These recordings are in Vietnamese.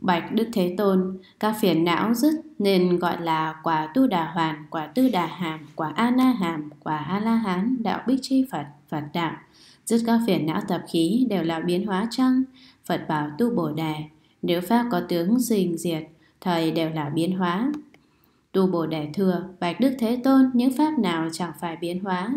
Bạch Đức Thế Tôn, các phiền não dứt nên gọi là quả tu đà hoàn, quả tư đà hàm, quả a na hàm, quả a la hán, đạo bích chi Phật, Phật đạo. Dứt các phiền não tập khí đều là biến hóa chăng? Phật bảo tu bổ đề, nếu pháp có tướng dình diệt, thời đều là biến hóa. Tu bổ đề thừa, Bạch Đức Thế Tôn, những pháp nào chẳng phải biến hóa?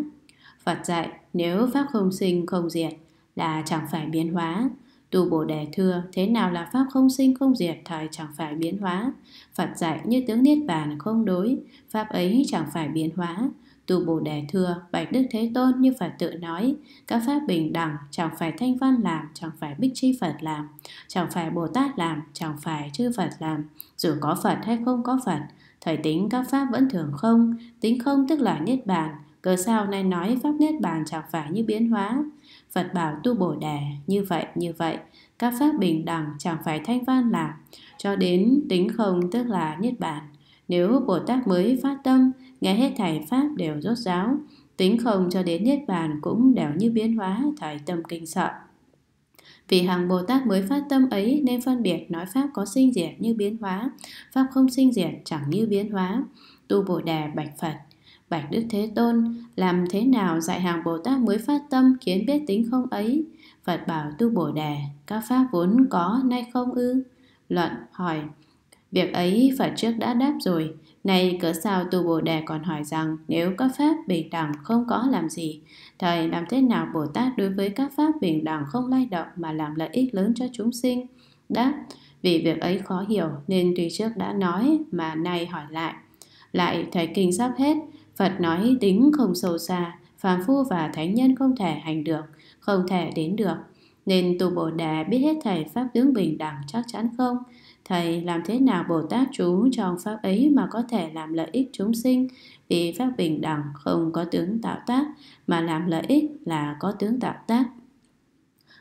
Phật dạy, nếu pháp không sinh không diệt là chẳng phải biến hóa, Tu Bồ Đề thưa, thế nào là pháp không sinh không diệt, thời chẳng phải biến hóa. Phật dạy như tướng Niết Bàn không đối, pháp ấy chẳng phải biến hóa. Tu Bồ Đề thưa, bạch Đức Thế Tôn như Phật tự nói, các pháp bình đẳng, chẳng phải Thanh Văn làm, chẳng phải Bích Chi Phật làm, chẳng phải Bồ Tát làm, chẳng phải Chư Phật làm, dù có Phật hay không có Phật, thời tính các pháp vẫn thường không, tính không tức là Niết Bàn, cớ sao nay nói pháp Niết Bàn chẳng phải như biến hóa, Phật bảo tu bổ Đề như vậy như vậy Các pháp bình đẳng chẳng phải thanh văn là Cho đến tính không tức là Niết Bàn Nếu Bồ Tát mới phát tâm Nghe hết thảy pháp đều rốt ráo Tính không cho đến Niết Bàn cũng đều như biến hóa thời tâm kinh sợ vì hàng Bồ Tát mới phát tâm ấy nên phân biệt nói Pháp có sinh diệt như biến hóa, Pháp không sinh diệt chẳng như biến hóa. Tu Bồ Đề bạch Phật, Bạch Đức Thế Tôn làm thế nào dạy hàng Bồ Tát mới phát tâm khiến biết tính không ấy? Phật bảo tu Bồ Đề, các pháp vốn có nay không ư? Luận hỏi, việc ấy Phật trước đã đáp rồi, nay cỡ sao tu Bồ Đề còn hỏi rằng nếu các pháp bình đẳng không có làm gì, Thầy làm thế nào Bồ Tát đối với các pháp bình đẳng không lay động mà làm lợi ích lớn cho chúng sinh? Đáp, vì việc ấy khó hiểu nên tùy trước đã nói mà nay hỏi lại. Lại thầy kinh sắp hết, Phật nói tính không sâu xa, phàm phu và thánh nhân không thể hành được, không thể đến được. Nên tu Bồ Đà biết hết thầy Pháp tướng bình đẳng chắc chắn không? Thầy làm thế nào Bồ Tát chú trong Pháp ấy mà có thể làm lợi ích chúng sinh? Vì Pháp bình đẳng không có tướng tạo tác, mà làm lợi ích là có tướng tạo tác.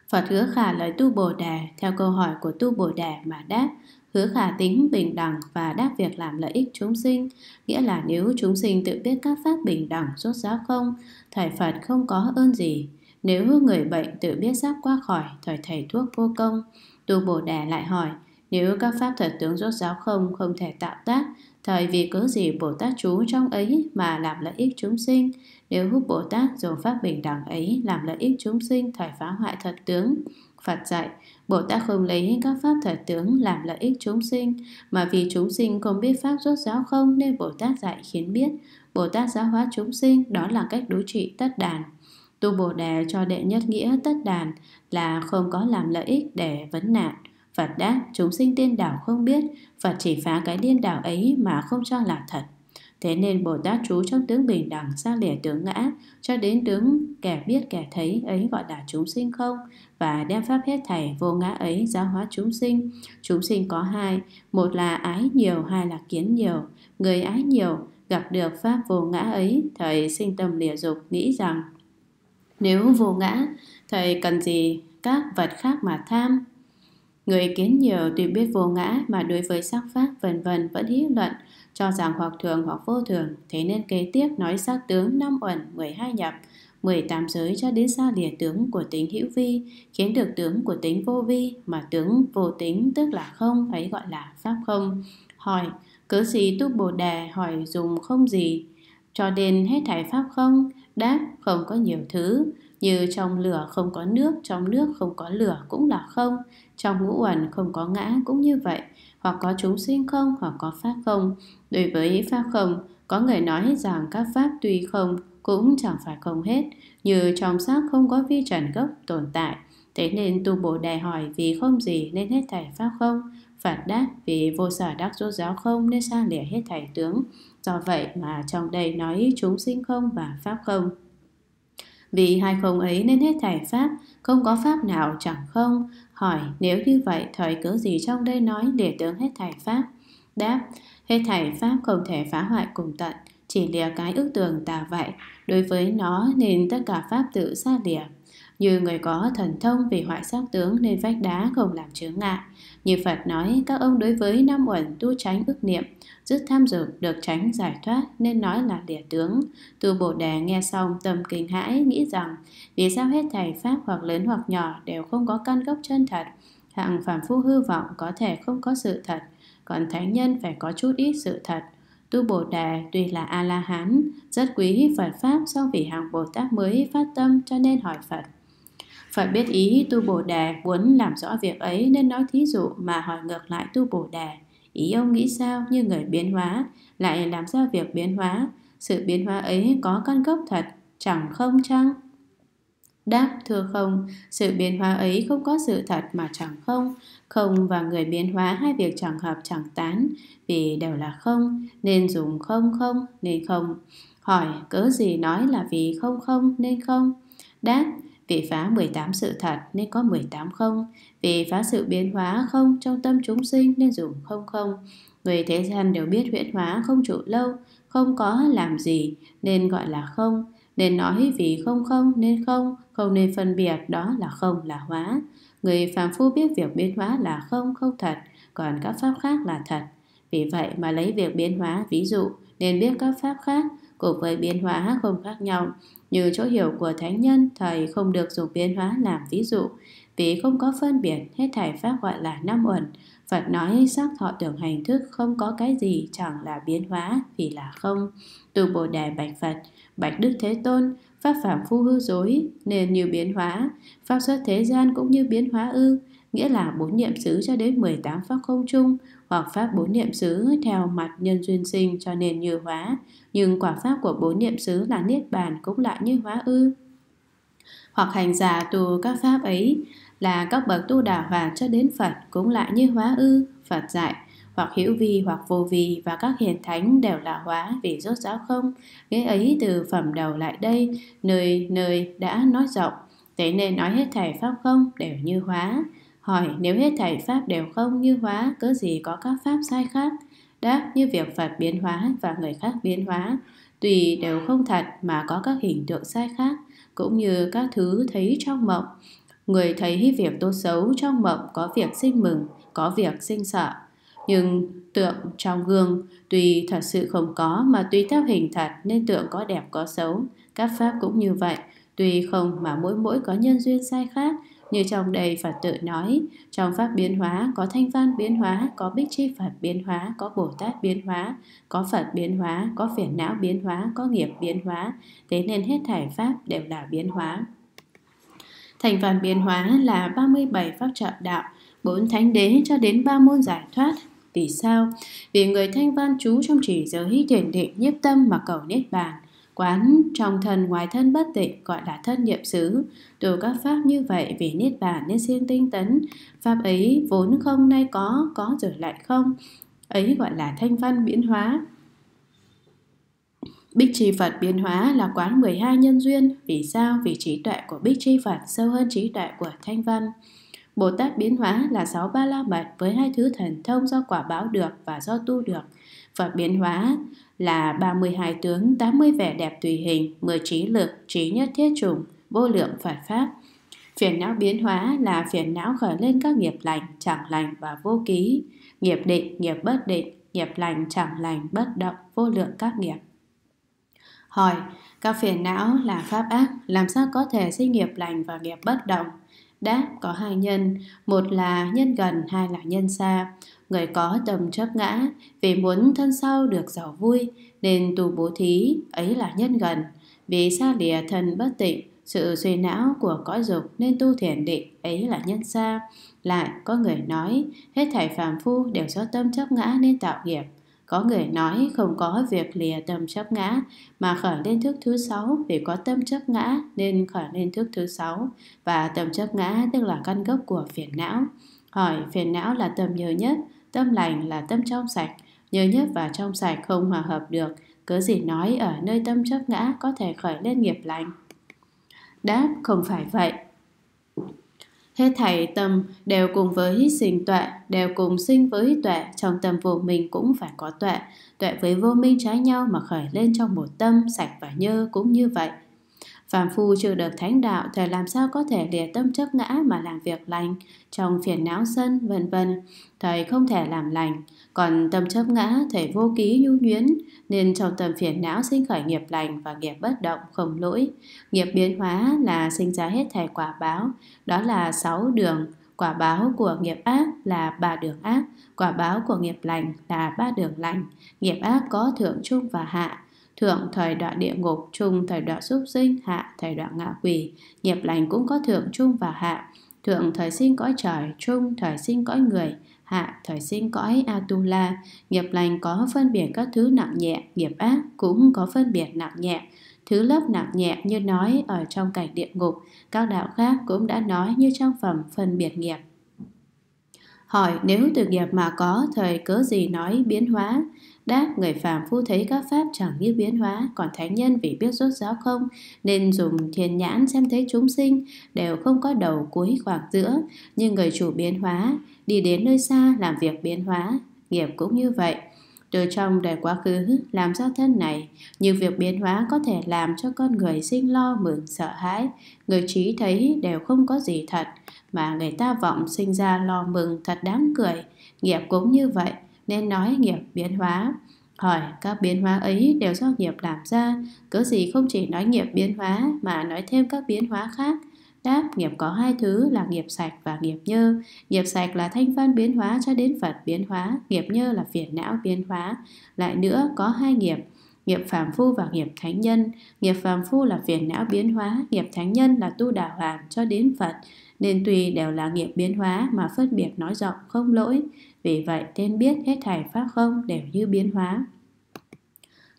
Phật hứa khả lời tu Bồ Đà theo câu hỏi của tu Bồ Đà mà đáp hứa khả tính bình đẳng và đáp việc làm lợi ích chúng sinh, nghĩa là nếu chúng sinh tự biết các pháp bình đẳng rốt ráo không, thầy Phật không có ơn gì. Nếu người bệnh tự biết sắp qua khỏi, thời thầy thuốc vô công. Tu Bồ Đà lại hỏi, nếu các pháp thật tướng rốt ráo không không thể tạo tác, thời vì cớ gì Bồ Tát chú trong ấy mà làm lợi ích chúng sinh, nếu hút Bồ Tát dùng pháp bình đẳng ấy làm lợi ích chúng sinh thời phá hoại thật tướng. Phật dạy, Bồ Tát không lấy các pháp thời tướng làm lợi ích chúng sinh, mà vì chúng sinh không biết pháp rốt giáo không nên Bồ Tát dạy khiến biết. Bồ Tát giáo hóa chúng sinh đó là cách đối trị tất đàn. Tu Bồ Đề cho đệ nhất nghĩa tất đàn là không có làm lợi ích để vấn nạn. Phật đáp chúng sinh tiên đảo không biết, Phật chỉ phá cái điên đảo ấy mà không cho là thật. Thế nên Bồ Tát trú trong tướng bình đẳng ra lìa tướng ngã, cho đến tướng kẻ biết kẻ thấy ấy gọi là chúng sinh không, và đem pháp hết thảy vô ngã ấy giáo hóa chúng sinh. Chúng sinh có hai, một là ái nhiều, hai là kiến nhiều. Người ái nhiều gặp được pháp vô ngã ấy, thầy sinh tâm lìa dục nghĩ rằng nếu vô ngã, thầy cần gì các vật khác mà tham, Người kiến nhiều tuy biết vô ngã mà đối với sắc pháp vân vân vẫn hí luận cho rằng hoặc thường hoặc vô thường, thế nên kế tiếp nói xác tướng năm uẩn 12 nhập, 18 giới cho đến xa lìa tướng của tính hữu vi, khiến được tướng của tính vô vi, mà tướng vô tính tức là không, ấy gọi là pháp không. Hỏi, cớ gì tu Bồ Đề hỏi dùng không gì, cho đến hết thảy pháp không? Đáp, không có nhiều thứ, như trong lửa không có nước, trong nước không có lửa cũng là không, trong ngũ uẩn không có ngã cũng như vậy hoặc có chúng sinh không hoặc có pháp không đối với pháp không có người nói rằng các pháp tuy không cũng chẳng phải không hết như trong xác không có vi trần gốc tồn tại thế nên tu bổ đề hỏi vì không gì nên hết thảy pháp không Phật đáp vì vô sở đắc rốt giáo không nên sang lìa hết thảy tướng do vậy mà trong đây nói chúng sinh không và pháp không vì hai không ấy nên hết thảy pháp không có pháp nào chẳng không hỏi nếu như vậy thời cớ gì trong đây nói để tướng hết thảy pháp đáp hết thảy pháp không thể phá hoại cùng tận chỉ lìa cái ước tường tà vậy đối với nó nên tất cả pháp tự xa lìa như người có thần thông vì hoại sắc tướng nên vách đá không làm chướng ngại. Như Phật nói, các ông đối với năm uẩn tu tránh ức niệm, dứt tham dục được tránh giải thoát nên nói là địa tướng. Tu Bồ Đề nghe xong tâm kinh hãi nghĩ rằng vì sao hết thầy Pháp hoặc lớn hoặc nhỏ đều không có căn gốc chân thật, hạng phạm phu hư vọng có thể không có sự thật, còn thánh nhân phải có chút ít sự thật. Tu Bồ Đề tuy là A-la-hán, rất quý Phật Pháp song vì hàng Bồ Tát mới phát tâm cho nên hỏi Phật. Phật biết ý tu Bồ Đề muốn làm rõ việc ấy nên nói thí dụ mà hỏi ngược lại tu Bồ Đề. Ý ông nghĩ sao như người biến hóa, lại làm ra việc biến hóa. Sự biến hóa ấy có căn gốc thật, chẳng không chăng? Đáp thưa không, sự biến hóa ấy không có sự thật mà chẳng không. Không và người biến hóa hai việc chẳng hợp chẳng tán, vì đều là không, nên dùng không không nên không. Hỏi cớ gì nói là vì không không nên không? Đáp, vì phá 18 sự thật nên có 18 không Vì phá sự biến hóa không trong tâm chúng sinh nên dùng không không Người thế gian đều biết huyễn hóa không trụ lâu Không có làm gì nên gọi là không Nên nói vì không không nên không Không nên phân biệt đó là không là hóa Người phàm phu biết việc biến hóa là không không thật Còn các pháp khác là thật Vì vậy mà lấy việc biến hóa ví dụ Nên biết các pháp khác cùng với biến hóa không khác nhau như chỗ hiểu của thánh nhân, thầy không được dùng biến hóa làm ví dụ, vì không có phân biệt, hết thảy pháp gọi là năm uẩn. Phật nói sắc thọ tưởng hành thức không có cái gì chẳng là biến hóa vì là không. Từ Bồ Đề Bạch Phật, Bạch Đức Thế Tôn, Pháp phạm phu hư dối nên như biến hóa, Pháp xuất thế gian cũng như biến hóa ư, nghĩa là bốn niệm xứ cho đến 18 pháp không chung, hoặc pháp bốn niệm xứ theo mặt nhân duyên sinh cho nên như hóa, nhưng quả pháp của bốn niệm xứ là niết bàn cũng lại như hóa ư. Hoặc hành giả tu các pháp ấy là các bậc tu đà hoàng cho đến Phật cũng lại như hóa ư, Phật dạy hoặc hữu vi hoặc vô vi và các hiền thánh đều là hóa vì rốt ráo không nghĩa ấy từ phẩm đầu lại đây nơi nơi đã nói rộng thế nên nói hết thảy pháp không đều như hóa Hỏi nếu hết thảy pháp đều không như hóa, cớ gì có các pháp sai khác? Đáp như việc Phật biến hóa và người khác biến hóa, tùy đều không thật mà có các hình tượng sai khác, cũng như các thứ thấy trong mộng. Người thấy việc tốt xấu trong mộng có việc sinh mừng, có việc sinh sợ. Nhưng tượng trong gương tùy thật sự không có mà tùy theo hình thật nên tượng có đẹp có xấu. Các pháp cũng như vậy, tùy không mà mỗi mỗi có nhân duyên sai khác như trong đây Phật tự nói, trong Pháp biến hóa có Thanh Văn biến hóa, có Bích Chi Phật biến hóa, có Bồ Tát biến hóa, có Phật biến hóa, có phiền não biến hóa, có nghiệp biến hóa. Thế nên hết thảy Pháp đều là biến hóa. Thành phần biến hóa là 37 pháp trợ đạo, 4 thánh đế cho đến 3 môn giải thoát. Vì sao? Vì người thanh văn chú trong chỉ giới thiền định nhiếp tâm mà cầu niết bàn quán trong thân ngoài thân bất tịnh gọi là thân niệm xứ từ các pháp như vậy vì niết bàn nên siêng tinh tấn pháp ấy vốn không nay có có rồi lại không ấy gọi là thanh văn biến hóa Bích trì Phật biến hóa là quán 12 nhân duyên. Vì sao? Vì trí tuệ của Bích trì Phật sâu hơn trí tuệ của Thanh Văn. Bồ Tát biến hóa là sáu ba la mật với hai thứ thần thông do quả báo được và do tu được và biến hóa là 32 tướng, 80 vẻ đẹp tùy hình, 10 trí lực, trí nhất thiết trùng, vô lượng Phật Pháp. Phiền não biến hóa là phiền não khởi lên các nghiệp lành, chẳng lành và vô ký, nghiệp định, nghiệp bất định, nghiệp lành, chẳng lành, bất động, vô lượng các nghiệp. Hỏi, các phiền não là pháp ác, làm sao có thể sinh nghiệp lành và nghiệp bất động? Đáp có hai nhân, một là nhân gần, hai là nhân xa. Người có tâm chấp ngã vì muốn thân sau được giàu vui nên tu bố thí ấy là nhân gần. Vì xa lìa thân bất tịnh, sự suy não của cõi dục nên tu thiền định ấy là nhân xa. Lại có người nói hết thảy phàm phu đều do tâm chấp ngã nên tạo nghiệp. Có người nói không có việc lìa tâm chấp ngã mà khởi lên thức thứ sáu vì có tâm chấp ngã nên khởi lên thức thứ sáu và tâm chấp ngã tức là căn gốc của phiền não. Hỏi phiền não là tâm nhớ nhất Tâm lành là tâm trong sạch, nhớ nhất và trong sạch không hòa hợp được, cớ gì nói ở nơi tâm chấp ngã có thể khởi lên nghiệp lành. Đáp không phải vậy. Hết thảy tâm đều cùng với sinh tuệ, đều cùng sinh với tuệ, trong tâm vô minh cũng phải có tuệ. Tuệ với vô minh trái nhau mà khởi lên trong một tâm sạch và nhơ cũng như vậy. Phàm phu chưa được thánh đạo thì làm sao có thể lìa tâm chấp ngã mà làm việc lành trong phiền não sân vân vân. Thầy không thể làm lành, còn tâm chấp ngã thầy vô ký nhu nhuyễn nên trong tâm phiền não sinh khởi nghiệp lành và nghiệp bất động không lỗi. Nghiệp biến hóa là sinh ra hết thảy quả báo, đó là sáu đường quả báo của nghiệp ác là ba đường ác, quả báo của nghiệp lành là ba đường lành, nghiệp ác có thượng trung và hạ, Thượng thời đoạn địa ngục, trung thời đoạn súc sinh, hạ thời đoạn ngạ quỷ. Nghiệp lành cũng có thượng, trung và hạ. Thượng thời sinh cõi trời, trung thời sinh cõi người, hạ thời sinh cõi Atula. Nghiệp lành có phân biệt các thứ nặng nhẹ, nghiệp ác cũng có phân biệt nặng nhẹ. Thứ lớp nặng nhẹ như nói ở trong cảnh địa ngục, các đạo khác cũng đã nói như trong phẩm phân biệt nghiệp. Hỏi nếu từ nghiệp mà có thời cớ gì nói biến hóa? Đáp, người phàm phu thấy các pháp chẳng như biến hóa, còn thánh nhân vì biết rốt ráo không, nên dùng thiền nhãn xem thấy chúng sinh, đều không có đầu cuối khoảng giữa, nhưng người chủ biến hóa, đi đến nơi xa làm việc biến hóa, nghiệp cũng như vậy. Từ trong đời quá khứ làm ra thân này, nhiều việc biến hóa có thể làm cho con người sinh lo mừng sợ hãi, người trí thấy đều không có gì thật, mà người ta vọng sinh ra lo mừng thật đáng cười, nghiệp cũng như vậy nên nói nghiệp biến hóa. Hỏi các biến hóa ấy đều do nghiệp làm ra, cớ gì không chỉ nói nghiệp biến hóa mà nói thêm các biến hóa khác. Đáp, nghiệp có hai thứ là nghiệp sạch và nghiệp nhơ. Nghiệp sạch là thanh văn biến hóa cho đến Phật biến hóa, nghiệp nhơ là phiền não biến hóa. Lại nữa, có hai nghiệp, nghiệp phàm phu và nghiệp thánh nhân. Nghiệp phàm phu là phiền não biến hóa, nghiệp thánh nhân là tu đà hoàn cho đến Phật. Nên tùy đều là nghiệp biến hóa mà phân biệt nói rộng không lỗi. Vì vậy tên biết hết thảy pháp không đều như biến hóa.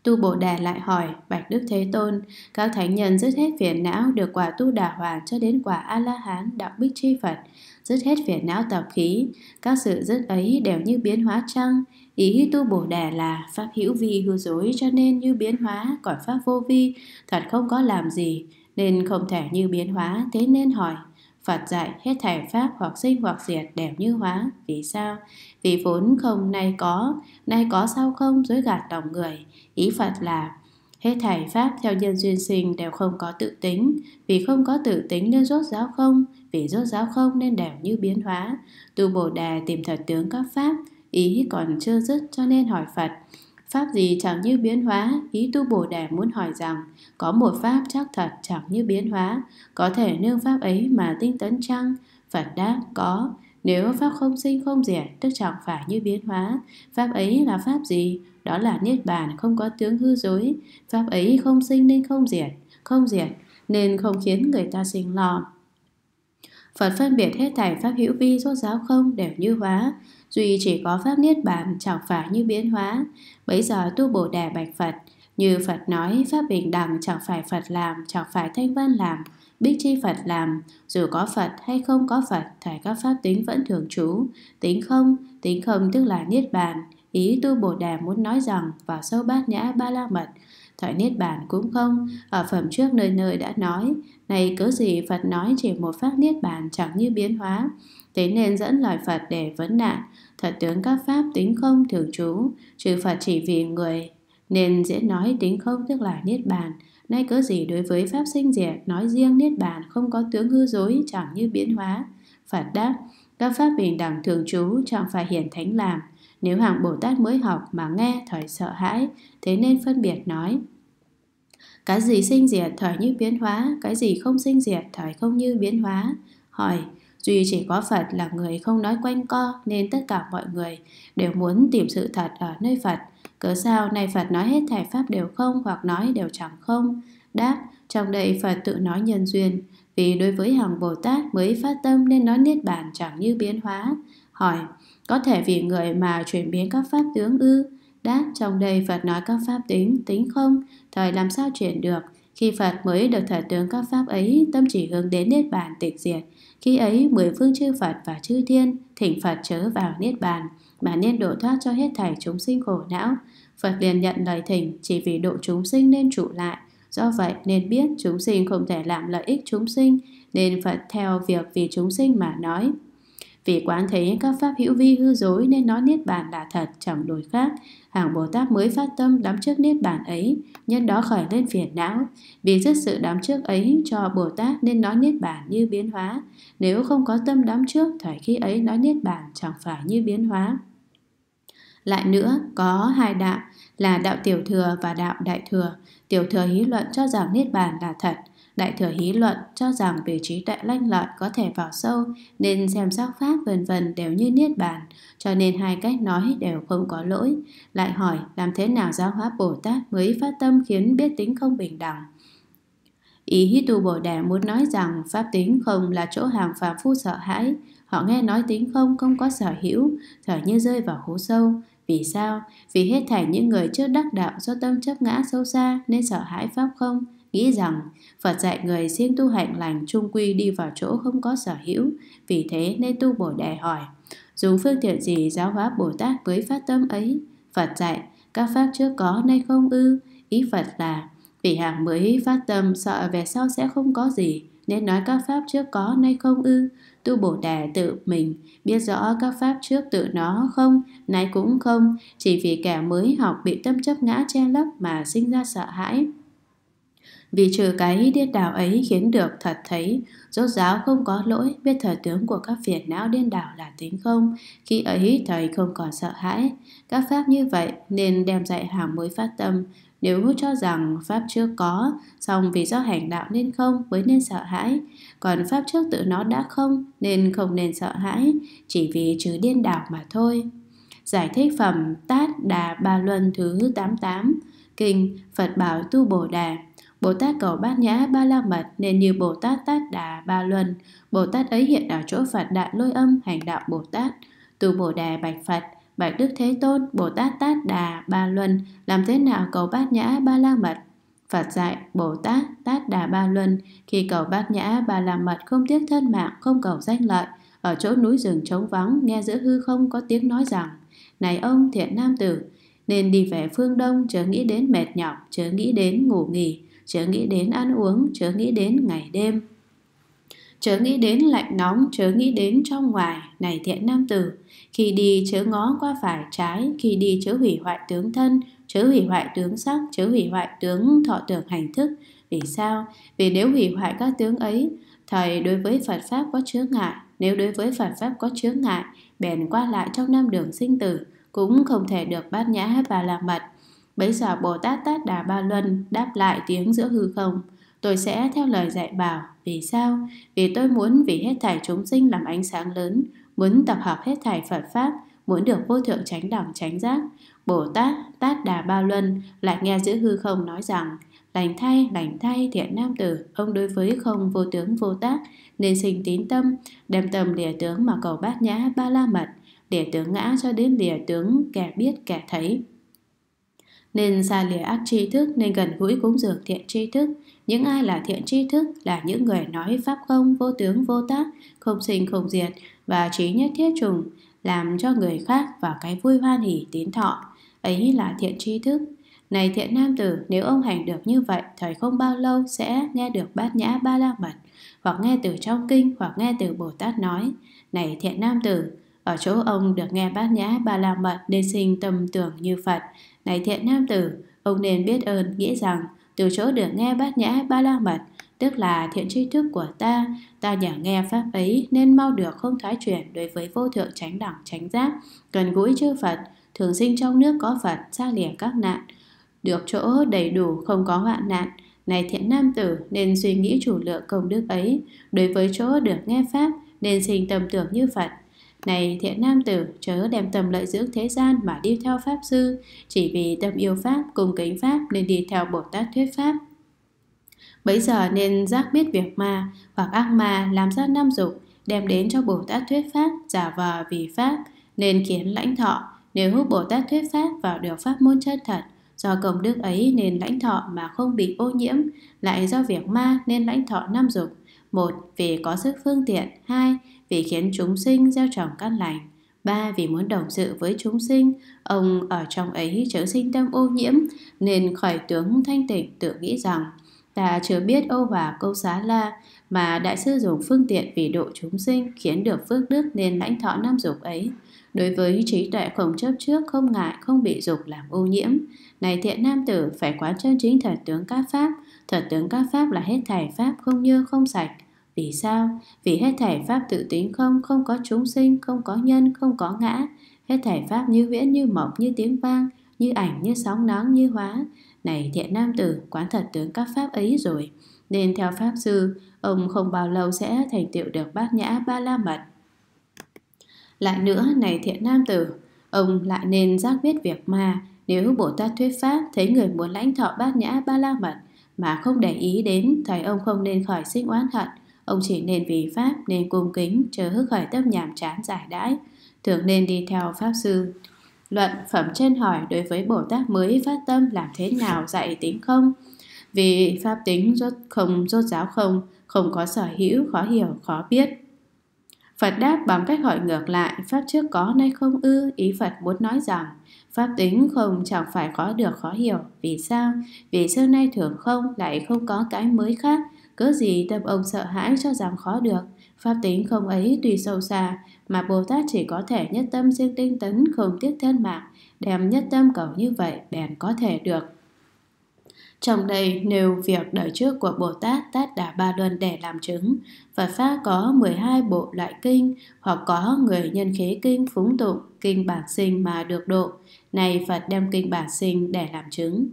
Tu Bồ Đà lại hỏi, Bạch Đức Thế Tôn, các thánh nhân dứt hết phiền não được quả tu đà hoàn cho đến quả A-la-hán đạo bích chi Phật, dứt hết phiền não tập khí, các sự dứt ấy đều như biến hóa chăng? Ý tu Bồ Đà là pháp hữu vi hư dối cho nên như biến hóa, còn pháp vô vi, thật không có làm gì, nên không thể như biến hóa, thế nên hỏi, Phật dạy hết thảy pháp hoặc sinh hoặc diệt đều như hóa. Vì sao? Vì vốn không nay có, nay có sao không dối gạt lòng người. Ý Phật là Hết thảy pháp theo nhân duyên sinh đều không có tự tính, vì không có tự tính nên rốt giáo không, vì rốt giáo không nên đều như biến hóa. Tu Bồ Đà tìm thật tướng các pháp, ý còn chưa dứt cho nên hỏi Phật. Pháp gì chẳng như biến hóa, ý tu Bồ Đà muốn hỏi rằng, có một pháp chắc thật chẳng như biến hóa, có thể nương pháp ấy mà tinh tấn chăng? Phật đáp có, nếu pháp không sinh không diệt, tức chẳng phải như biến hóa, pháp ấy là pháp gì? Đó là niết bàn không có tướng hư dối, pháp ấy không sinh nên không diệt, không diệt nên không khiến người ta sinh lo. Phật phân biệt hết thảy pháp hữu vi rốt giáo không đều như hóa, duy chỉ có pháp niết bàn chẳng phải như biến hóa. Bấy giờ tu bổ Đề bạch Phật, như Phật nói, pháp bình đẳng chẳng phải Phật làm, chẳng phải Thanh Văn làm, biết chi Phật làm, dù có Phật hay không có Phật, thải các pháp tính vẫn thường trú, tính không, tính không tức là niết bàn, ý tu Bồ Đà muốn nói rằng vào sâu bát nhã ba la mật, thoại niết bàn cũng không, ở phẩm trước nơi nơi đã nói, này cớ gì Phật nói chỉ một pháp niết bàn chẳng như biến hóa, thế nên dẫn lời Phật để vấn nạn, thật tướng các pháp tính không thường trú, trừ Phật chỉ vì người nên dễ nói tính không tức là niết bàn Nay cớ gì đối với pháp sinh diệt nói riêng niết bàn không có tướng hư dối chẳng như biến hóa. Phật đáp, các pháp bình đẳng thường trú chẳng phải hiển thánh làm. Nếu hàng Bồ Tát mới học mà nghe thời sợ hãi, thế nên phân biệt nói. Cái gì sinh diệt thời như biến hóa, cái gì không sinh diệt thời không như biến hóa. Hỏi, Duy chỉ có Phật là người không nói quanh co nên tất cả mọi người đều muốn tìm sự thật ở nơi Phật. Cớ sao nay Phật nói hết thảy pháp đều không hoặc nói đều chẳng không? Đáp, trong đây Phật tự nói nhân duyên, vì đối với hàng Bồ Tát mới phát tâm nên nói niết bàn chẳng như biến hóa. Hỏi, có thể vì người mà chuyển biến các pháp tướng ư? Đáp, trong đây Phật nói các pháp tính, tính không, thời làm sao chuyển được? Khi Phật mới được thật tướng các pháp ấy, tâm chỉ hướng đến Niết Bàn tịch diệt. Khi ấy, mười phương chư Phật và chư thiên, thỉnh Phật chớ vào Niết Bàn mà nên độ thoát cho hết thảy chúng sinh khổ não. Phật liền nhận lời thỉnh chỉ vì độ chúng sinh nên trụ lại. Do vậy nên biết chúng sinh không thể làm lợi ích chúng sinh, nên Phật theo việc vì chúng sinh mà nói. Vì quán thấy các pháp hữu vi hư dối nên nói Niết Bàn là thật chẳng đổi khác. Hàng Bồ Tát mới phát tâm đắm trước Niết Bàn ấy, nhân đó khởi lên phiền não. Vì dứt sự đắm trước ấy cho Bồ Tát nên nói Niết Bàn như biến hóa. Nếu không có tâm đắm trước, thời khi ấy nói Niết Bàn chẳng phải như biến hóa. Lại nữa, có hai đạo là đạo tiểu thừa và đạo đại thừa. Tiểu thừa hí luận cho rằng Niết Bàn là thật. Đại thừa hí luận cho rằng vì trí tuệ lanh lợi có thể vào sâu nên xem sắc pháp vân vân đều như niết bàn, cho nên hai cách nói đều không có lỗi. Lại hỏi làm thế nào giáo hóa Bồ Tát mới phát tâm khiến biết tính không bình đẳng. Ý Hít Tu Bồ Đề muốn nói rằng pháp tính không là chỗ hàng phàm phu sợ hãi, họ nghe nói tính không không có sở hữu, thở như rơi vào hố sâu, vì sao? Vì hết thảy những người trước đắc đạo do tâm chấp ngã sâu xa nên sợ hãi Pháp không? Nghĩ rằng Phật dạy người siêng tu hạnh lành trung quy đi vào chỗ không có sở hữu, vì thế nên tu Bồ Đề hỏi. Dùng phương tiện gì giáo hóa Bồ Tát với phát tâm ấy? Phật dạy, các pháp chưa có nay không ư? Ý Phật là vì hàng mới phát tâm sợ về sau sẽ không có gì, nên nói các pháp trước có nay không ư? tu Bồ Tát tự mình biết rõ các pháp trước tự nó không, nay cũng không, chỉ vì kẻ mới học bị tâm chấp ngã che lấp mà sinh ra sợ hãi. Vì trừ cái điên đảo ấy khiến được thật thấy, rốt giáo không có lỗi, biết thời tướng của các phiền não điên đảo là tính không, khi ấy thầy không còn sợ hãi. Các pháp như vậy nên đem dạy hàng mới phát tâm, nếu cho rằng pháp chưa có, song vì do hành đạo nên không mới nên sợ hãi, còn pháp trước tự nó đã không nên không nên sợ hãi, chỉ vì trừ điên đảo mà thôi. Giải thích phẩm Tát Đà Ba Luân thứ 88, Kinh Phật Bảo Tu Bồ Đà, Bồ Tát cầu bát nhã ba la mật nên như Bồ Tát Tát Đà Ba Luân. Bồ Tát ấy hiện ở chỗ Phật Đại Lôi Âm hành đạo Bồ Tát. Tu Bồ Đà Bạch Phật, Bạch Đức Thế Tôn, Bồ Tát Tát Đà, Ba Luân làm thế nào cầu bát nhã ba la mật? Phật dạy Bồ Tát Tát Đà Ba Luân khi cầu bát nhã ba la mật không tiếc thân mạng, không cầu danh lợi, ở chỗ núi rừng trống vắng nghe giữa hư không có tiếng nói rằng: "Này ông thiện nam tử, nên đi về phương đông chớ nghĩ đến mệt nhọc, chớ nghĩ đến ngủ nghỉ, chớ nghĩ đến ăn uống, chớ nghĩ đến ngày đêm." Chớ nghĩ đến lạnh nóng, chớ nghĩ đến trong ngoài, này thiện nam tử, khi đi chớ ngó qua phải trái, khi đi chớ hủy hoại tướng thân, chớ hủy hoại tướng sắc, chớ hủy hoại tướng thọ tưởng hành thức. Vì sao? Vì nếu hủy hoại các tướng ấy, thời đối với Phật Pháp có chướng ngại, nếu đối với Phật Pháp có chướng ngại, bèn qua lại trong năm đường sinh tử, cũng không thể được bát nhã và làm mật. Bấy giờ Bồ Tát Tát Đà Ba Luân đáp lại tiếng giữa hư không. Tôi sẽ theo lời dạy bảo. Vì sao? Vì tôi muốn vì hết thảy chúng sinh làm ánh sáng lớn muốn tập hợp hết thảy Phật Pháp, muốn được vô thượng tránh đẳng tránh giác. Bồ Tát, Tát Đà Ba Luân lại nghe giữa hư không nói rằng, lành thay, lành thay thiện nam tử, ông đối với không vô tướng vô tác, nên sinh tín tâm, đem tâm địa tướng mà cầu bát nhã ba la mật, lìa tướng ngã cho đến địa tướng kẻ biết kẻ thấy. Nên xa lìa ác tri thức, nên gần gũi cúng dường thiện tri thức. Những ai là thiện tri thức là những người nói pháp không, vô tướng, vô tác, không sinh không diệt, và trí nhất thiết trùng làm cho người khác và cái vui hoan hỉ tín thọ ấy là thiện tri thức này thiện nam tử nếu ông hành được như vậy thời không bao lâu sẽ nghe được bát nhã ba la mật hoặc nghe từ trong kinh hoặc nghe từ bồ tát nói này thiện nam tử ở chỗ ông được nghe bát nhã ba la mật nên sinh tâm tưởng như phật này thiện nam tử ông nên biết ơn nghĩ rằng từ chỗ được nghe bát nhã ba la mật tức là thiện tri thức của ta, ta nhờ nghe pháp ấy nên mau được không thoái chuyển đối với vô thượng chánh đẳng chánh giác, gần gũi chư Phật, thường sinh trong nước có Phật, xa lìa các nạn, được chỗ đầy đủ không có hoạn nạn. Này thiện nam tử nên suy nghĩ chủ lượng công đức ấy, đối với chỗ được nghe pháp nên sinh tầm tưởng như Phật. Này thiện nam tử, chớ đem tầm lợi dưỡng thế gian mà đi theo Pháp sư, chỉ vì tâm yêu Pháp, cùng kính Pháp nên đi theo Bồ Tát thuyết Pháp. Bấy giờ nên giác biết việc ma hoặc ác ma làm ra nam dục, đem đến cho Bồ Tát thuyết pháp giả vờ vì pháp, nên khiến lãnh thọ, nếu hút Bồ Tát thuyết pháp vào được pháp môn chân thật, do công đức ấy nên lãnh thọ mà không bị ô nhiễm, lại do việc ma nên lãnh thọ nam dục. Một, vì có sức phương tiện. Hai, vì khiến chúng sinh gieo trồng căn lành. Ba, vì muốn đồng sự với chúng sinh, ông ở trong ấy chớ sinh tâm ô nhiễm, nên khởi tướng thanh tịnh tự nghĩ rằng ta chưa biết ô và Câu Xá La mà đại sư dùng phương tiện vì độ chúng sinh khiến được phước đức nên lãnh thọ năm dục ấy. Đối với trí tuệ không chấp trước, không ngại, không bị dục làm ô nhiễm. Này thiện nam tử, phải quán chân chính thật tướng các pháp. Thật tướng các pháp là hết thảy pháp không như không sạch. Vì sao? Vì hết thảy pháp tự tính không, không có chúng sinh, không có nhân, không có ngã. Hết thảy pháp như viễn, như mộng, như tiếng vang, như ảnh, như sóng nắng, như hóa. Này thiện nam tử, quán thật tướng các pháp ấy rồi. Nên theo pháp sư, ông không bao lâu sẽ thành tựu được bát nhã ba la mật. Lại nữa, này thiện nam tử, ông lại nên giác biết việc mà Nếu Bồ Tát thuyết pháp thấy người muốn lãnh thọ bát nhã ba la mật mà không để ý đến, thầy ông không nên khỏi sinh oán hận. Ông chỉ nên vì pháp nên cung kính, chớ hức khởi tâm nhàm chán giải đãi, thường nên đi theo pháp sư Luận phẩm trên hỏi đối với Bồ Tát mới phát tâm làm thế nào dạy tính không? Vì pháp tính rốt không rốt giáo không, không có sở hữu, khó hiểu, khó biết. Phật đáp bằng cách hỏi ngược lại, Pháp trước có nay không ư, ý Phật muốn nói rằng, Pháp tính không chẳng phải có được khó hiểu, vì sao? Vì xưa nay thường không, lại không có cái mới khác, cớ gì tâm ông sợ hãi cho rằng khó được. Pháp tính không ấy tùy sâu xa, mà Bồ Tát chỉ có thể nhất tâm riêng tinh tấn không tiếc thân mạng, đem nhất tâm cầu như vậy bèn có thể được. Trong đây nêu việc đời trước của Bồ Tát Tát Đà Ba Luân để làm chứng. Phật Pháp có 12 bộ loại kinh, hoặc có người nhân khế kinh phúng tụng, kinh bản sinh mà được độ. Này Phật đem kinh bản sinh để làm chứng.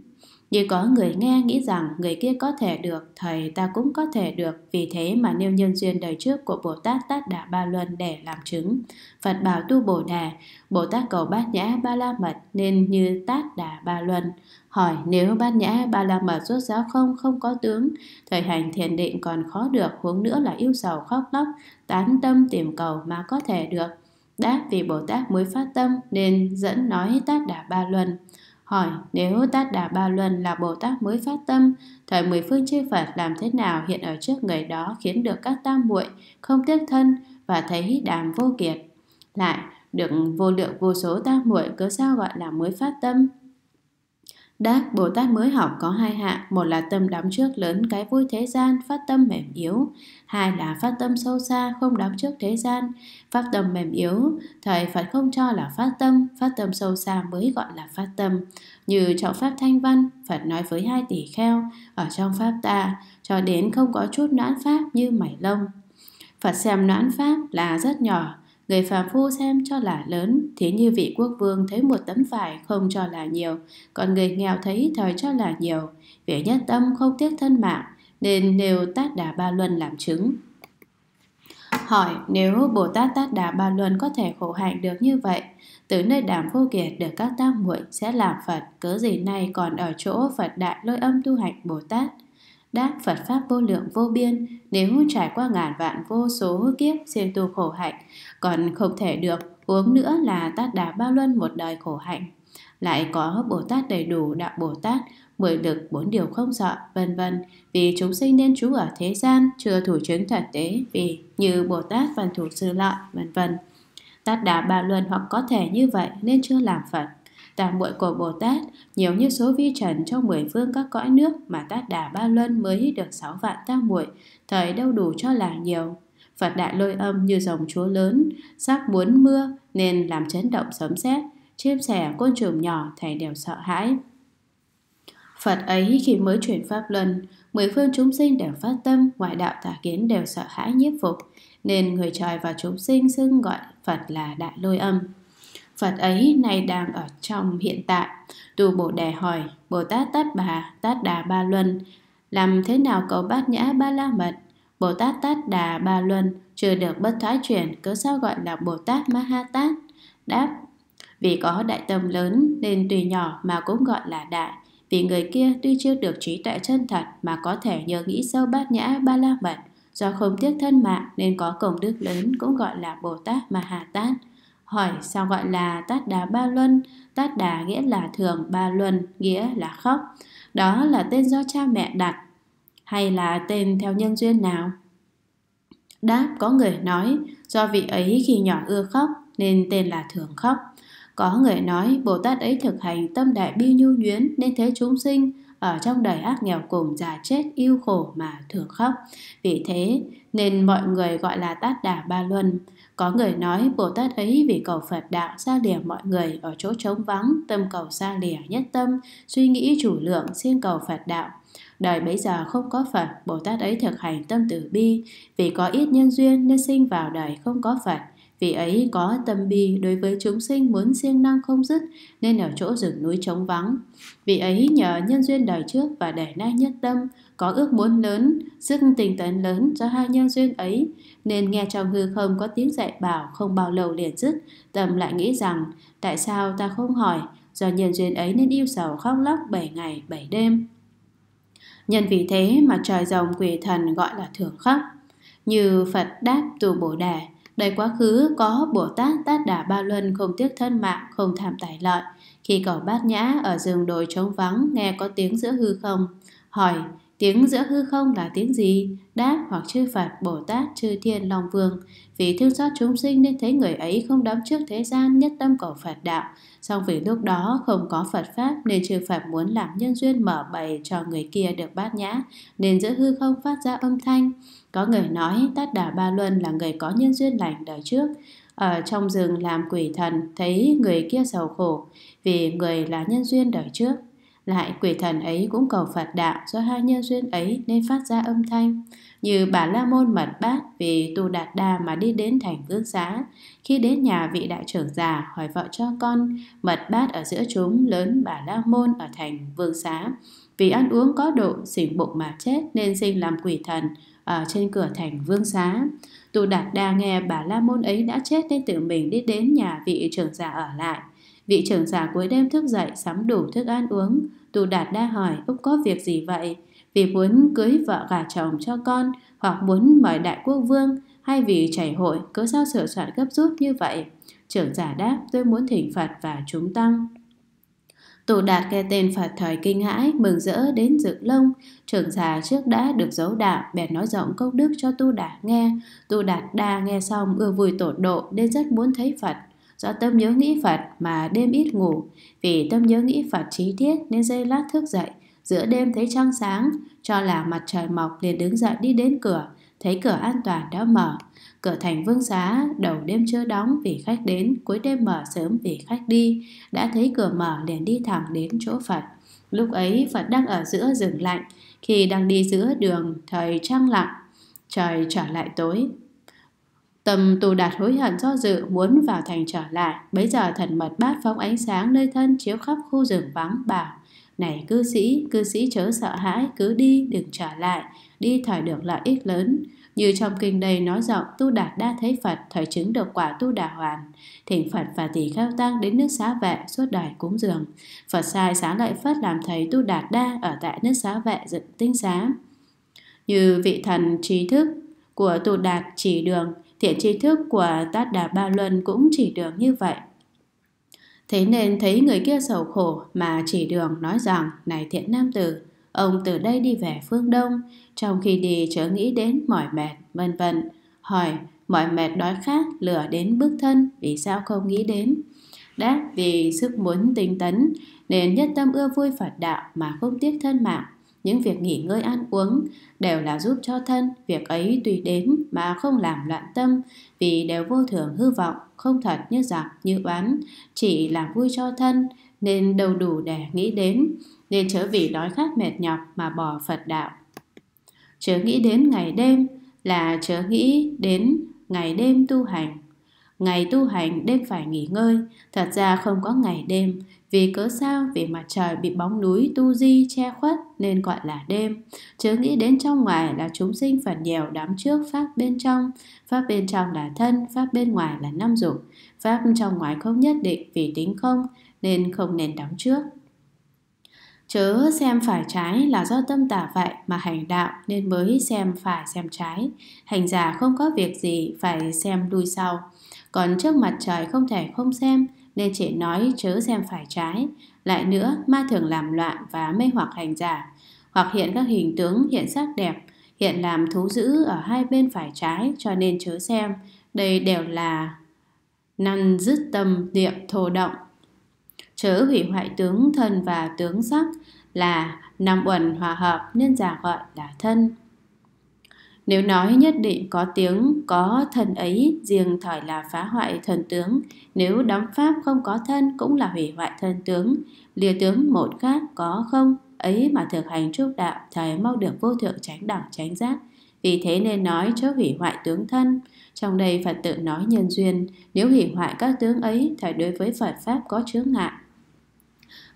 Như có người nghe nghĩ rằng người kia có thể được, thầy ta cũng có thể được, vì thế mà nêu nhân duyên đời trước của Bồ Tát Tát Đà Ba Luân để làm chứng. Phật bảo tu Bồ Đà, Bồ Tát cầu bát nhã ba la mật nên như Tát Đà Ba Luân. Hỏi nếu bát nhã ba la mật rốt ráo không không có tướng, thời hành thiền định còn khó được, huống nữa là yêu sầu khóc lóc, tán tâm tìm cầu mà có thể được. Đáp vì Bồ Tát mới phát tâm nên dẫn nói Tát Đà Ba Luân. Hỏi nếu Tát Đà Ba Luân là Bồ Tát mới phát tâm, thời mười phương chư Phật làm thế nào hiện ở trước người đó khiến được các tam muội không tiếc thân và thấy đàm vô kiệt. Lại, được vô lượng vô số tam muội cớ sao gọi là mới phát tâm? Đắc Bồ Tát mới học có hai hạ, một là tâm đóng trước lớn cái vui thế gian, phát tâm mềm yếu, hai là phát tâm sâu xa không đóng trước thế gian, phát tâm mềm yếu, thầy Phật không cho là phát tâm, phát tâm sâu xa mới gọi là phát tâm. Như trọng pháp thanh văn, Phật nói với hai tỷ kheo, ở trong pháp ta, cho đến không có chút noãn pháp như mảy lông. Phật xem noãn pháp là rất nhỏ, người phàm phu xem cho là lớn, thế như vị quốc vương thấy một tấm vải không cho là nhiều, còn người nghèo thấy thời cho là nhiều, vì nhất tâm không tiếc thân mạng, nên nêu Tát Đà Ba Luân làm chứng. Hỏi nếu Bồ Tát Tát Đà Ba Luân có thể khổ hạnh được như vậy, từ nơi đảm vô kiệt được các tam muội sẽ làm Phật, cớ gì nay còn ở chỗ Phật Đại Lôi Âm tu hành Bồ Tát, đắc Phật Pháp vô lượng vô biên, nếu trải qua ngàn vạn vô số kiếp siêng tu khổ hạnh, còn không thể được, uống nữa là tát đà bao luân một đời khổ hạnh. Lại có Bồ Tát đầy đủ đạo Bồ Tát, mười lực bốn điều không sợ, vân vân vì chúng sinh nên trú ở thế gian, chưa thủ chứng thật tế, vì như Bồ Tát văn thủ sư lợi, vân vân Tát đà ba luân hoặc có thể như vậy nên chưa làm Phật tàng muội của Bồ Tát, nhiều như số vi trần trong mười phương các cõi nước mà Tát Đà Ba Luân mới được sáu vạn tang muội, thời đâu đủ cho là nhiều. Phật đại lôi âm như dòng chúa lớn, sắc muốn mưa nên làm chấn động sấm sét, chim sẻ côn trùng nhỏ thầy đều sợ hãi. Phật ấy khi mới chuyển pháp luân, mười phương chúng sinh đều phát tâm, ngoại đạo tà kiến đều sợ hãi nhiếp phục, nên người trời và chúng sinh xưng gọi Phật là đại lôi âm. Phật ấy này đang ở trong hiện tại. Tu Bồ Đề hỏi, Bồ Tát Tát Bà, Tát Đà Ba Luân, làm thế nào cầu bát nhã ba la mật? Bồ Tát Tát Đà Ba Luân chưa được bất thoái chuyển, cớ sao gọi là Bồ Tát Ma Ha Tát? Đáp, vì có đại tâm lớn nên tùy nhỏ mà cũng gọi là đại. Vì người kia tuy chưa được trí tuệ chân thật mà có thể nhớ nghĩ sâu bát nhã ba la mật, do không tiếc thân mạng nên có công đức lớn cũng gọi là Bồ Tát Ma Ha Tát. Hỏi sao gọi là tát đà ba luân Tát đà nghĩa là thường ba luân Nghĩa là khóc Đó là tên do cha mẹ đặt Hay là tên theo nhân duyên nào Đáp có người nói Do vị ấy khi nhỏ ưa khóc Nên tên là thường khóc Có người nói Bồ Tát ấy thực hành tâm đại bi nhu nhuyến Nên thế chúng sinh ở trong đời ác nghèo cùng già chết yêu khổ mà thường khóc. Vì thế nên mọi người gọi là Tát Đà Ba Luân. Có người nói Bồ Tát ấy vì cầu Phật đạo xa lìa mọi người ở chỗ trống vắng, tâm cầu xa lìa nhất tâm, suy nghĩ chủ lượng xin cầu Phật đạo. Đời bấy giờ không có Phật, Bồ Tát ấy thực hành tâm từ bi, vì có ít nhân duyên nên sinh vào đời không có Phật vì ấy có tâm bi đối với chúng sinh muốn siêng năng không dứt nên ở chỗ rừng núi trống vắng. Vì ấy nhờ nhân duyên đời trước và đời nay nhất tâm có ước muốn lớn, sức tình tấn lớn cho hai nhân duyên ấy nên nghe trong hư không có tiếng dạy bảo không bao lâu liền dứt. Tâm lại nghĩ rằng tại sao ta không hỏi do nhân duyên ấy nên yêu sầu khóc lóc 7 ngày 7 đêm. Nhân vì thế mà trời rồng quỷ thần gọi là thường khóc Như Phật đáp tu bổ Đà, Đời quá khứ có Bồ Tát Tát Đà Ba Luân không tiếc thân mạng, không tham tài lợi. Khi cầu bát nhã ở rừng đồi trống vắng nghe có tiếng giữa hư không. Hỏi, tiếng giữa hư không là tiếng gì? Đáp hoặc chư Phật, Bồ Tát, chư Thiên, Long Vương. Vì thương xót chúng sinh nên thấy người ấy không đắm trước thế gian nhất tâm cầu Phật đạo. Song vì lúc đó không có Phật Pháp nên chư Phật muốn làm nhân duyên mở bày cho người kia được bát nhã. Nên giữa hư không phát ra âm thanh. Có người nói Tát Đà Ba Luân là người có nhân duyên lành đời trước, ở trong rừng làm quỷ thần thấy người kia sầu khổ vì người là nhân duyên đời trước. Lại quỷ thần ấy cũng cầu Phật đạo do hai nhân duyên ấy nên phát ra âm thanh. Như bà La Môn mật bát vì tu đạt đa mà đi đến thành vương xá Khi đến nhà vị đại trưởng già hỏi vợ cho con, mật bát ở giữa chúng lớn bà La Môn ở thành vương xá vì ăn uống có độ xỉn bụng mà chết nên sinh làm quỷ thần ở trên cửa thành vương xá tu đạt đa nghe bà la môn ấy đã chết nên tự mình đi đến nhà vị trưởng giả ở lại vị trưởng giả cuối đêm thức dậy sắm đủ thức ăn uống tu đạt đa hỏi úc có việc gì vậy vì muốn cưới vợ gả chồng cho con hoặc muốn mời đại quốc vương hay vì chảy hội cứ sao sửa soạn gấp rút như vậy trưởng giả đáp tôi muốn thỉnh phật và chúng tăng Tụ đạt nghe tên Phật thời kinh hãi, mừng rỡ đến rực lông. Trưởng già trước đã được giấu đạo, bèn nói rộng công đức cho Tu Đạt nghe. Tu Đạt đa nghe xong ưa vui tổ độ nên rất muốn thấy Phật. Do tâm nhớ nghĩ Phật mà đêm ít ngủ, vì tâm nhớ nghĩ Phật trí thiết nên dây lát thức dậy. Giữa đêm thấy trăng sáng, cho là mặt trời mọc liền đứng dậy đi đến cửa, thấy cửa an toàn đã mở, Cửa thành vương xá đầu đêm chưa đóng vì khách đến, cuối đêm mở sớm vì khách đi. Đã thấy cửa mở liền đi thẳng đến chỗ Phật. Lúc ấy Phật đang ở giữa rừng lạnh, khi đang đi giữa đường thời trăng lặng, trời trở lại tối. Tâm tù đạt hối hận do dự muốn vào thành trở lại, bấy giờ thần mật bát phóng ánh sáng nơi thân chiếu khắp khu rừng vắng bảo. Này cư sĩ, cư sĩ chớ sợ hãi, cứ đi, đừng trở lại, đi thời được lợi ích lớn. Như trong kinh đây nói rộng tu đạt đa thế Phật thời chứng được quả tu đà hoàn, thỉnh Phật và tỷ kheo tăng đến nước xá vệ suốt đời cúng dường. Phật sai sáng lợi Phất làm thầy tu đạt đa ở tại nước xá vệ dựng tinh xá. Như vị thần trí thức của tu đạt chỉ đường, thiện trí thức của Tát Đà Ba Luân cũng chỉ đường như vậy. Thế nên thấy người kia sầu khổ mà chỉ đường nói rằng, này thiện nam tử, Ông từ đây đi về phương Đông, trong khi đi chớ nghĩ đến mỏi mệt, vân vân. Hỏi, mỏi mệt đói khát, lửa đến bước thân, vì sao không nghĩ đến? Đáp vì sức muốn tinh tấn, nên nhất tâm ưa vui Phật đạo mà không tiếc thân mạng. Những việc nghỉ ngơi ăn uống đều là giúp cho thân, việc ấy tùy đến mà không làm loạn tâm, vì đều vô thường hư vọng, không thật như giặc như oán, chỉ làm vui cho thân, nên đầu đủ để nghĩ đến nên chớ vì đói khát mệt nhọc mà bỏ Phật đạo. Chớ nghĩ đến ngày đêm là chớ nghĩ đến ngày đêm tu hành. Ngày tu hành đêm phải nghỉ ngơi, thật ra không có ngày đêm, vì cớ sao vì mặt trời bị bóng núi tu di che khuất nên gọi là đêm. Chớ nghĩ đến trong ngoài là chúng sinh phần nhiều đám trước pháp bên trong, pháp bên trong là thân, pháp bên ngoài là năm dục, pháp trong ngoài không nhất định vì tính không nên không nên đóng trước chớ xem phải trái là do tâm tả vậy mà hành đạo nên mới xem phải xem trái hành giả không có việc gì phải xem đuôi sau còn trước mặt trời không thể không xem nên chỉ nói chớ xem phải trái lại nữa ma thường làm loạn và mê hoặc hành giả hoặc hiện các hình tướng hiện sắc đẹp hiện làm thú dữ ở hai bên phải trái cho nên chớ xem đây đều là năn dứt tâm niệm thô động chớ hủy hoại tướng thân và tướng sắc là năm uẩn hòa hợp nên giả gọi là thân. Nếu nói nhất định có tiếng, có thân ấy, riêng thỏi là phá hoại thần tướng. Nếu đóng pháp không có thân cũng là hủy hoại thân tướng. Lìa tướng một khác có không, ấy mà thực hành trúc đạo, thấy mau được vô thượng tránh đẳng tránh giác. Vì thế nên nói chớ hủy hoại tướng thân. Trong đây Phật tự nói nhân duyên, nếu hủy hoại các tướng ấy, thời đối với Phật Pháp có chướng ngại,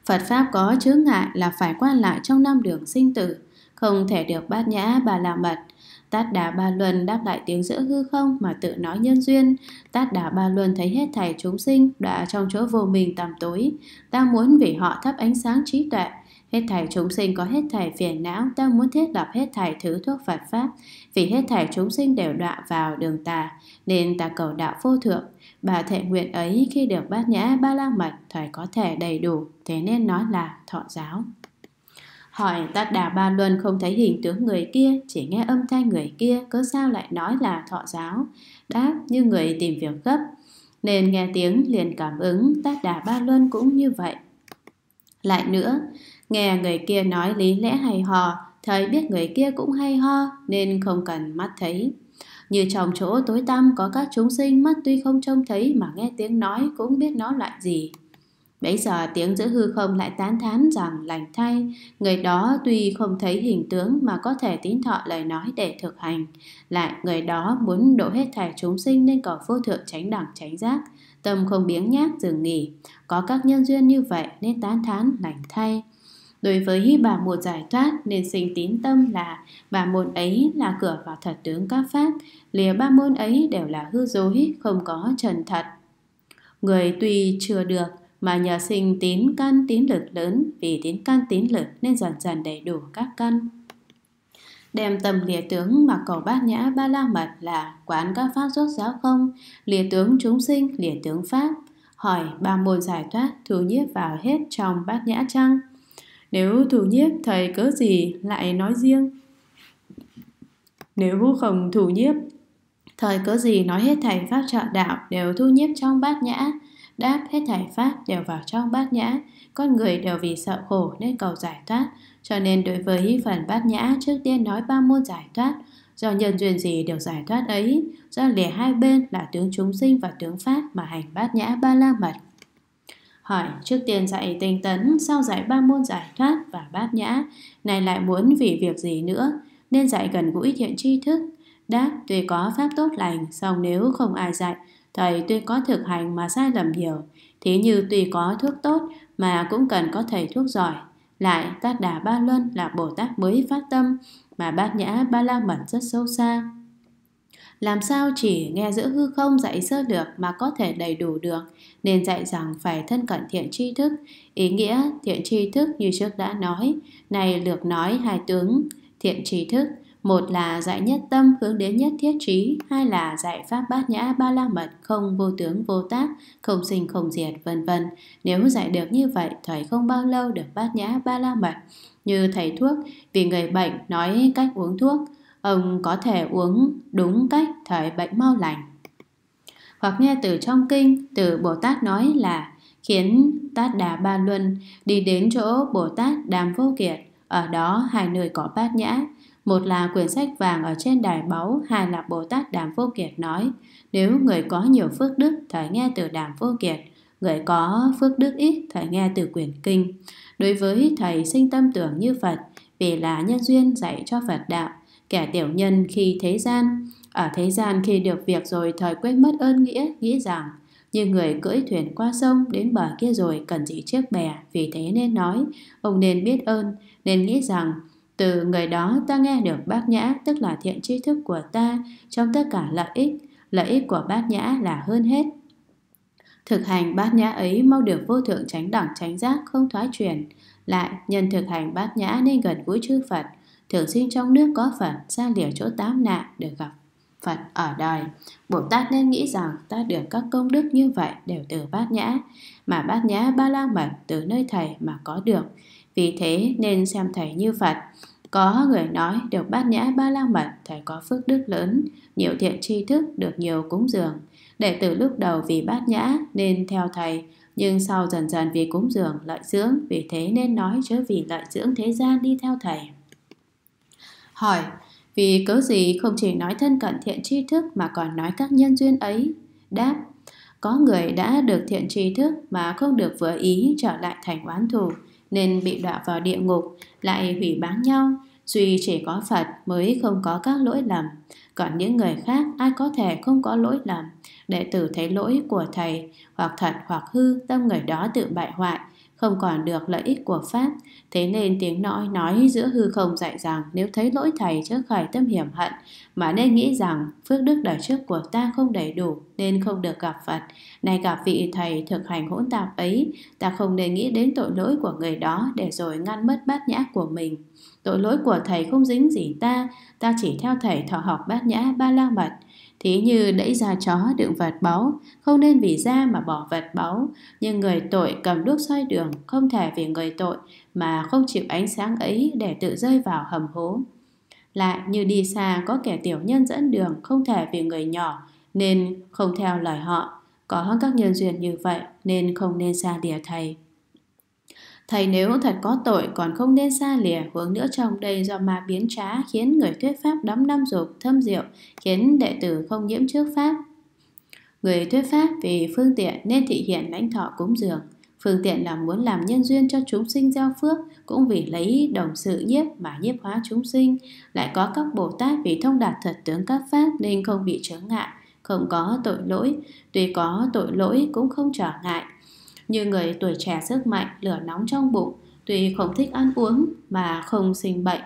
Phật Pháp có chướng ngại là phải qua lại trong năm đường sinh tử, không thể được bát nhã bà la mật. Tát Đà Ba Luân đáp lại tiếng giữa hư không mà tự nói nhân duyên. Tát Đà Ba Luân thấy hết thảy chúng sinh đã trong chỗ vô mình tăm tối. Ta muốn vì họ thắp ánh sáng trí tuệ. Hết thảy chúng sinh có hết thảy phiền não, ta muốn thiết lập hết thảy thứ thuốc Phật Pháp. Vì hết thảy chúng sinh đều đọa vào đường tà, nên ta cầu đạo vô thượng. Bà thệ nguyện ấy khi được bát nhã ba la mật thời có thể đầy đủ, thế nên nói là thọ giáo. Hỏi tát đà ba luân không thấy hình tướng người kia, chỉ nghe âm thanh người kia, cớ sao lại nói là thọ giáo? Đáp như người tìm việc gấp, nên nghe tiếng liền cảm ứng, tát đà ba luân cũng như vậy. Lại nữa, nghe người kia nói lý lẽ hay ho thời biết người kia cũng hay ho, nên không cần mắt thấy, như trong chỗ tối tăm có các chúng sinh mắt tuy không trông thấy mà nghe tiếng nói cũng biết nó loại gì. Bấy giờ tiếng giữa hư không lại tán thán rằng lành thay, người đó tuy không thấy hình tướng mà có thể tín thọ lời nói để thực hành, lại người đó muốn độ hết thảy chúng sinh nên có vô thượng tránh đẳng tránh giác, tâm không biếng nhác dừng nghỉ, có các nhân duyên như vậy nên tán thán lành thay. Đối với bà một giải thoát nên sinh tín tâm là bà một ấy là cửa vào thật tướng các pháp, lìa ba môn ấy đều là hư dối, không có trần thật. Người tuy chưa được, mà nhờ sinh tín căn tín lực lớn, vì tín căn tín lực nên dần dần đầy đủ các căn. Đem tầm lìa tướng mà cầu bát nhã ba la mật là quán các pháp rốt giáo không, lìa tướng chúng sinh, lìa tướng pháp, hỏi ba môn giải thoát thủ nhiếp vào hết trong bát nhã chăng? Nếu thủ nhiếp thầy cớ gì lại nói riêng? Nếu không thủ nhiếp Thời cớ gì nói hết thảy pháp trợ đạo đều thu nhiếp trong bát nhã, đáp hết thảy pháp đều vào trong bát nhã, con người đều vì sợ khổ nên cầu giải thoát, cho nên đối với hy phần bát nhã trước tiên nói ba môn giải thoát, do nhân duyên gì được giải thoát ấy, do lìa hai bên là tướng chúng sinh và tướng pháp mà hành bát nhã ba la mật. Hỏi, trước tiên dạy tinh tấn, sau dạy ba môn giải thoát và bát nhã, này lại muốn vì việc gì nữa, nên dạy gần gũi thiện tri thức, Đáp tuy có pháp tốt lành, song nếu không ai dạy, thầy tuy có thực hành mà sai lầm nhiều. Thế như tuy có thuốc tốt mà cũng cần có thầy thuốc giỏi. Lại Tát Đà Ba Luân là Bồ Tát mới phát tâm, mà Bát Nhã Ba La Mật rất sâu xa. Làm sao chỉ nghe giữa hư không dạy sơ được mà có thể đầy đủ được, nên dạy rằng phải thân cận thiện tri thức. Ý nghĩa thiện tri thức như trước đã nói, này lược nói hai tướng thiện tri thức – một là dạy nhất tâm hướng đến nhất thiết trí, hai là dạy pháp bát nhã ba la mật không vô tướng vô tác, không sinh không diệt vân vân. Nếu dạy được như vậy, thầy không bao lâu được bát nhã ba la mật. Như thầy thuốc, vì người bệnh nói cách uống thuốc, ông có thể uống đúng cách thầy bệnh mau lành. Hoặc nghe từ trong kinh, từ Bồ Tát nói là khiến Tát Đà Ba Luân đi đến chỗ Bồ Tát Đàm Vô Kiệt, ở đó hai nơi có bát nhã, một là quyển sách vàng ở trên đài báu, hai là Bồ Tát Đàm Vô Kiệt nói, nếu người có nhiều phước đức, thời nghe từ Đàm Vô Kiệt, người có phước đức ít, thời nghe từ quyển kinh. Đối với thầy sinh tâm tưởng như Phật, vì là nhân duyên dạy cho Phật đạo, kẻ tiểu nhân khi thế gian, ở thế gian khi được việc rồi thời quên mất ơn nghĩa, nghĩ rằng như người cưỡi thuyền qua sông đến bờ kia rồi cần gì chiếc bè, vì thế nên nói, ông nên biết ơn, nên nghĩ rằng từ người đó ta nghe được bát nhã tức là thiện tri thức của ta trong tất cả lợi ích. Lợi ích của bát nhã là hơn hết. Thực hành bát nhã ấy mau được vô thượng tránh đẳng tránh giác không thoái chuyển Lại, nhân thực hành bát nhã nên gần gũi chư Phật, thường sinh trong nước có Phật, xa lìa chỗ tám nạn được gặp Phật ở đời. Bồ Tát nên nghĩ rằng ta được các công đức như vậy đều từ bát nhã, mà bát nhã ba la mật từ nơi thầy mà có được vì thế nên xem thầy như Phật. Có người nói được bát nhã ba la mật thầy có phước đức lớn, nhiều thiện tri thức được nhiều cúng dường. Đệ tử lúc đầu vì bát nhã nên theo thầy, nhưng sau dần dần vì cúng dường lợi dưỡng, vì thế nên nói chớ vì lợi dưỡng thế gian đi theo thầy. Hỏi, vì cớ gì không chỉ nói thân cận thiện tri thức mà còn nói các nhân duyên ấy? Đáp, có người đã được thiện tri thức mà không được vừa ý trở lại thành oán thù nên bị đọa vào địa ngục, lại hủy bán nhau. Duy chỉ có Phật mới không có các lỗi lầm, còn những người khác ai có thể không có lỗi lầm. Đệ tử thấy lỗi của thầy, hoặc thật hoặc hư, tâm người đó tự bại hoại, không còn được lợi ích của Pháp. Thế nên tiếng nói nói giữa hư không dạy rằng nếu thấy lỗi thầy trước khởi tâm hiểm hận, mà nên nghĩ rằng phước đức đời trước của ta không đầy đủ nên không được gặp Phật. Này gặp vị thầy thực hành hỗn tạp ấy, ta không nên nghĩ đến tội lỗi của người đó để rồi ngăn mất bát nhã của mình. Tội lỗi của thầy không dính gì ta, ta chỉ theo thầy thọ học bát nhã ba la mật, thí như đẩy ra chó đựng vạt báu, không nên vì da mà bỏ vạt báu, nhưng người tội cầm đuốc soi đường, không thể vì người tội mà không chịu ánh sáng ấy để tự rơi vào hầm hố. Lại như đi xa có kẻ tiểu nhân dẫn đường không thể vì người nhỏ nên không theo lời họ. Có các nhân duyên như vậy nên không nên xa đìa thầy. Thầy nếu thật có tội còn không nên xa lìa hướng nữa trong đây do ma biến trá khiến người thuyết pháp đắm năm dục thâm diệu, khiến đệ tử không nhiễm trước pháp. Người thuyết pháp vì phương tiện nên thị hiện lãnh thọ cúng dường. Phương tiện là muốn làm nhân duyên cho chúng sinh gieo phước, cũng vì lấy đồng sự nhiếp mà nhiếp hóa chúng sinh. Lại có các Bồ Tát vì thông đạt thật tướng các pháp nên không bị trở ngại, không có tội lỗi. Tuy có tội lỗi cũng không trở ngại, như người tuổi trẻ sức mạnh lửa nóng trong bụng tuy không thích ăn uống mà không sinh bệnh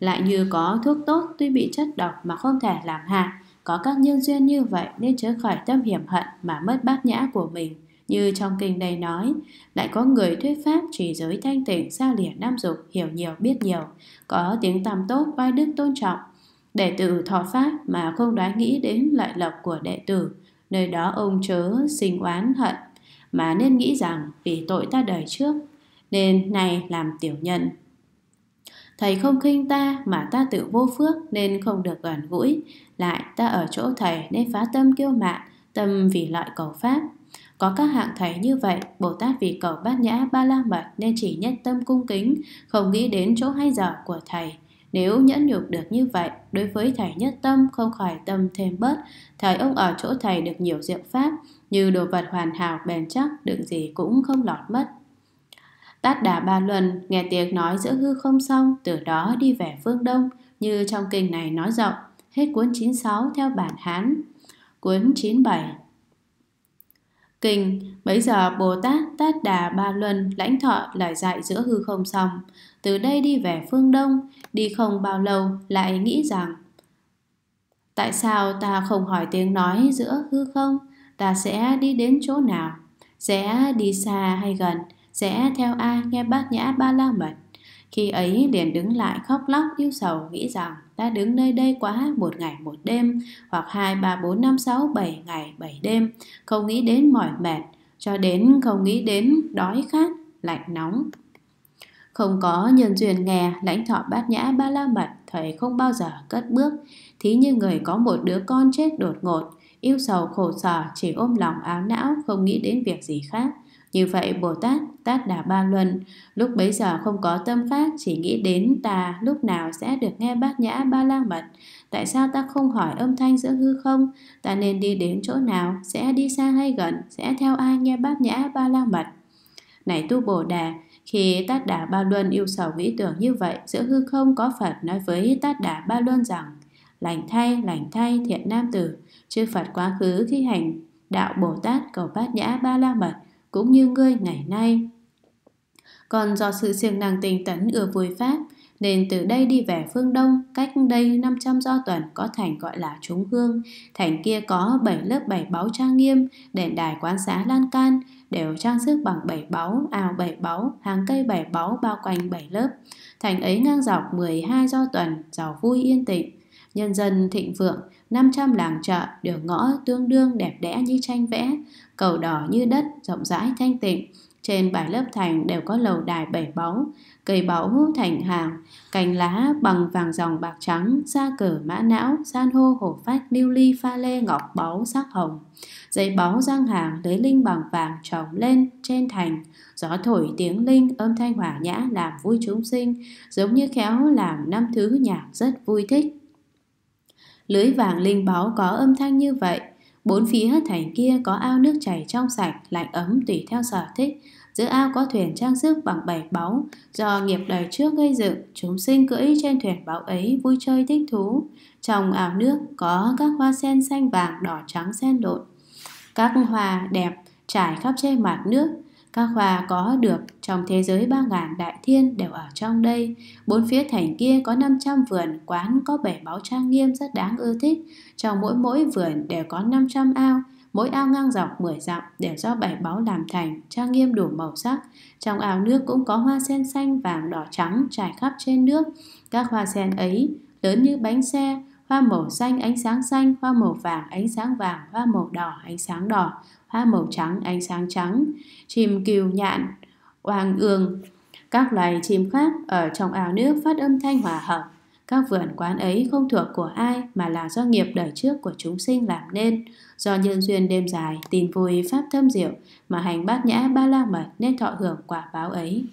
lại như có thuốc tốt tuy bị chất độc mà không thể làm hại có các nhân duyên như vậy nên chớ khỏi tâm hiểm hận mà mất bát nhã của mình như trong kinh đây nói lại có người thuyết pháp chỉ giới thanh tịnh xa lìa nam dục hiểu nhiều biết nhiều có tiếng tăm tốt oai đức tôn trọng đệ tử thọ pháp mà không đoái nghĩ đến lợi lộc của đệ tử nơi đó ông chớ sinh oán hận mà nên nghĩ rằng vì tội ta đời trước nên nay làm tiểu nhân thầy không khinh ta mà ta tự vô phước nên không được gần gũi lại ta ở chỗ thầy nên phá tâm kiêu mạn tâm vì lợi cầu pháp có các hạng thầy như vậy bồ tát vì cầu bát nhã ba la mật nên chỉ nhất tâm cung kính không nghĩ đến chỗ hay dở của thầy nếu nhẫn nhục được như vậy đối với thầy nhất tâm không khỏi tâm thêm bớt thầy ông ở chỗ thầy được nhiều diệu pháp như đồ vật hoàn hảo bền chắc đựng gì cũng không lọt mất tát đà ba luân nghe tiếng nói giữa hư không xong từ đó đi về phương đông như trong kinh này nói rộng hết cuốn 96 theo bản hán cuốn 97 Kinh, bấy giờ Bồ Tát Tát Đà Ba Luân lãnh thọ lời dạy giữa hư không xong, từ đây đi về phương Đông, đi không bao lâu lại nghĩ rằng Tại sao ta không hỏi tiếng nói giữa hư không ta sẽ đi đến chỗ nào, sẽ đi xa hay gần, sẽ theo ai nghe bát nhã ba la mật. Khi ấy liền đứng lại khóc lóc yêu sầu nghĩ rằng ta đứng nơi đây quá một ngày một đêm hoặc hai ba bốn năm sáu bảy ngày bảy đêm không nghĩ đến mỏi mệt cho đến không nghĩ đến đói khát lạnh nóng không có nhân duyên nghe lãnh thọ bát nhã ba la mật thầy không bao giờ cất bước thí như người có một đứa con chết đột ngột Yêu sầu khổ sở chỉ ôm lòng áo não Không nghĩ đến việc gì khác Như vậy Bồ Tát Tát Đà Ba Luân Lúc bấy giờ không có tâm khác Chỉ nghĩ đến ta lúc nào sẽ được nghe bát nhã ba la mật Tại sao ta không hỏi âm thanh giữa hư không Ta nên đi đến chỗ nào Sẽ đi xa hay gần Sẽ theo ai nghe bát nhã ba la mật Này tu Bồ Đà khi Tát Đà Ba Luân yêu sầu nghĩ tưởng như vậy, giữa hư không có Phật nói với Tát Đà Ba Luân rằng Lành thay, lành thay thiện nam tử, chư Phật quá khứ khi hành đạo Bồ Tát cầu bát nhã ba la mật cũng như ngươi ngày nay. Còn do sự siêng năng tinh tấn ưa vui pháp, nên từ đây đi về phương Đông, cách đây 500 do tuần có thành gọi là Trúng Hương. Thành kia có 7 lớp bảy báu trang nghiêm, đền đài quán xá lan can, đều trang sức bằng bảy báu, ao bảy báu, hàng cây bảy báu bao quanh bảy lớp. Thành ấy ngang dọc 12 do tuần, giàu vui yên tịnh. Nhân dân thịnh vượng, 500 làng chợ, đường ngõ tương đương đẹp đẽ như tranh vẽ, cầu đỏ như đất, rộng rãi thanh tịnh. Trên bài lớp thành đều có lầu đài bảy báu, cây báu thành hàng, cành lá bằng vàng dòng bạc trắng, da cờ mã não, san hô hổ phách, lưu ly pha lê ngọc báu sắc hồng. Dây báu giang hàng lấy linh bằng vàng trồng lên trên thành, gió thổi tiếng linh âm thanh hòa nhã làm vui chúng sinh, giống như khéo làm năm thứ nhạc rất vui thích. Lưới vàng linh báo có âm thanh như vậy Bốn phía thành kia có ao nước chảy trong sạch, lạnh ấm tùy theo sở thích. Giữa ao có thuyền trang sức bằng bảy báu, do nghiệp đời trước gây dựng, chúng sinh cưỡi trên thuyền báu ấy vui chơi thích thú. Trong ao nước có các hoa sen xanh vàng đỏ trắng sen lộn. Các hoa đẹp trải khắp trên mặt nước, các khoa có được trong thế giới ba ngàn đại thiên đều ở trong đây. Bốn phía thành kia có 500 vườn, quán có bể báo trang nghiêm rất đáng ưa thích. Trong mỗi mỗi vườn đều có 500 ao, mỗi ao ngang dọc 10 dặm đều do bảy báo làm thành, trang nghiêm đủ màu sắc. Trong ao nước cũng có hoa sen xanh vàng đỏ trắng trải khắp trên nước. Các hoa sen ấy lớn như bánh xe, hoa màu xanh ánh sáng xanh, hoa màu vàng ánh sáng vàng, hoa màu đỏ ánh sáng đỏ, hoa màu trắng ánh sáng trắng, chim cừu nhạn, hoàng ương. Các loài chim khác ở trong ao nước phát âm thanh hòa hợp. Các vườn quán ấy không thuộc của ai mà là do nghiệp đời trước của chúng sinh làm nên, do nhân duyên đêm dài, tin vui pháp thâm diệu mà hành bát nhã ba la mật nên thọ hưởng quả báo ấy.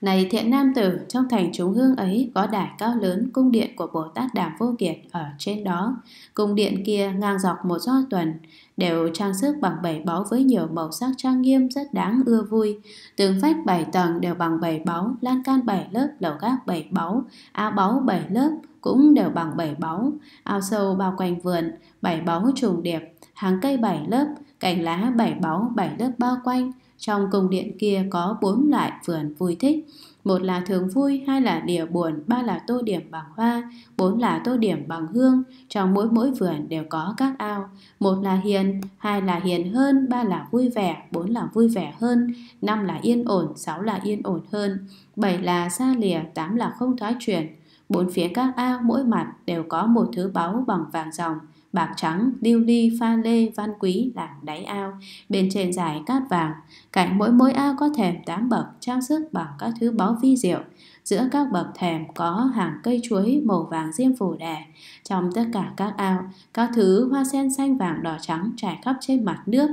Này thiện nam tử, trong thành chúng hương ấy có đài cao lớn cung điện của Bồ Tát Đàm Vô Kiệt ở trên đó. Cung điện kia ngang dọc một do tuần, đều trang sức bằng bảy báu với nhiều màu sắc trang nghiêm rất đáng ưa vui. Tường vách bảy tầng đều bằng bảy báu, lan can bảy lớp, lầu gác bảy báu, áo báu bảy lớp cũng đều bằng bảy báu, ao sâu bao quanh vườn, bảy báu trùng điệp, hàng cây bảy lớp, cành lá bảy báu bảy lớp bao quanh, trong cung điện kia có bốn loại vườn vui thích. Một là thường vui, hai là đìa buồn, ba là tô điểm bằng hoa, bốn là tô điểm bằng hương. Trong mỗi mỗi vườn đều có các ao. Một là hiền, hai là hiền hơn, ba là vui vẻ, bốn là vui vẻ hơn, năm là yên ổn, sáu là yên ổn hơn, bảy là xa lìa, tám là không thoái chuyển. Bốn phía các ao mỗi mặt đều có một thứ báu bằng vàng ròng, bạc trắng, điêu ly, pha lê, văn quý làm đáy ao, bên trên dài cát vàng. Cạnh mỗi mỗi ao có thềm tám bậc trang sức bằng các thứ báu vi diệu. Giữa các bậc thềm có hàng cây chuối màu vàng diêm phủ đè. Trong tất cả các ao, các thứ hoa sen xanh vàng đỏ trắng trải khắp trên mặt nước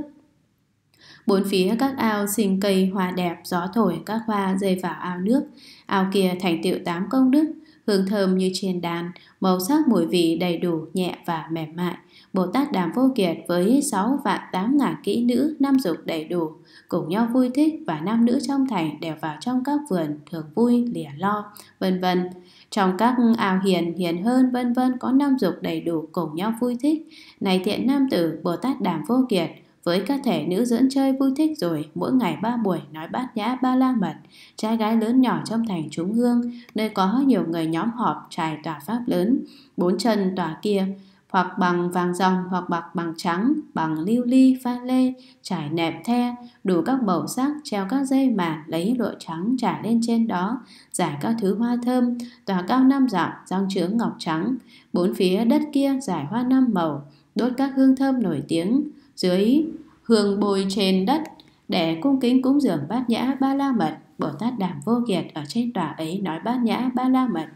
Bốn phía các ao sinh cây hoa đẹp, gió thổi các hoa rơi vào ao nước. Ao kia thành tựu tám công đức, hương thơm như trên đàn, màu sắc mùi vị đầy đủ, nhẹ và mềm mại. Bồ Tát Đàm Vô Kiệt với 6 vạn 8 ngàn kỹ nữ, nam dục đầy đủ, cùng nhau vui thích và nam nữ trong thành đều vào trong các vườn, thường vui, lìa lo, vân vân. Trong các ao hiền, hiền hơn, vân vân có nam dục đầy đủ cùng nhau vui thích. Này thiện nam tử, Bồ Tát Đàm Vô Kiệt, với các thể nữ dẫn chơi vui thích rồi, mỗi ngày ba buổi nói bát nhã ba la mật, trai gái lớn nhỏ trong thành chúng hương, nơi có nhiều người nhóm họp trải tòa pháp lớn, bốn chân tòa kia, hoặc bằng vàng ròng hoặc bạc bằng trắng, bằng lưu ly, pha lê, trải nẹp the, đủ các màu sắc, treo các dây mà lấy lụa trắng trải lên trên đó, giải các thứ hoa thơm, tòa cao năm dặm, rong trướng ngọc trắng, bốn phía đất kia giải hoa năm màu, đốt các hương thơm nổi tiếng, dưới hương bôi trên đất để cung kính cúng dường bát nhã ba la mật bồ tát đàm vô kiệt ở trên tòa ấy nói bát nhã ba la mật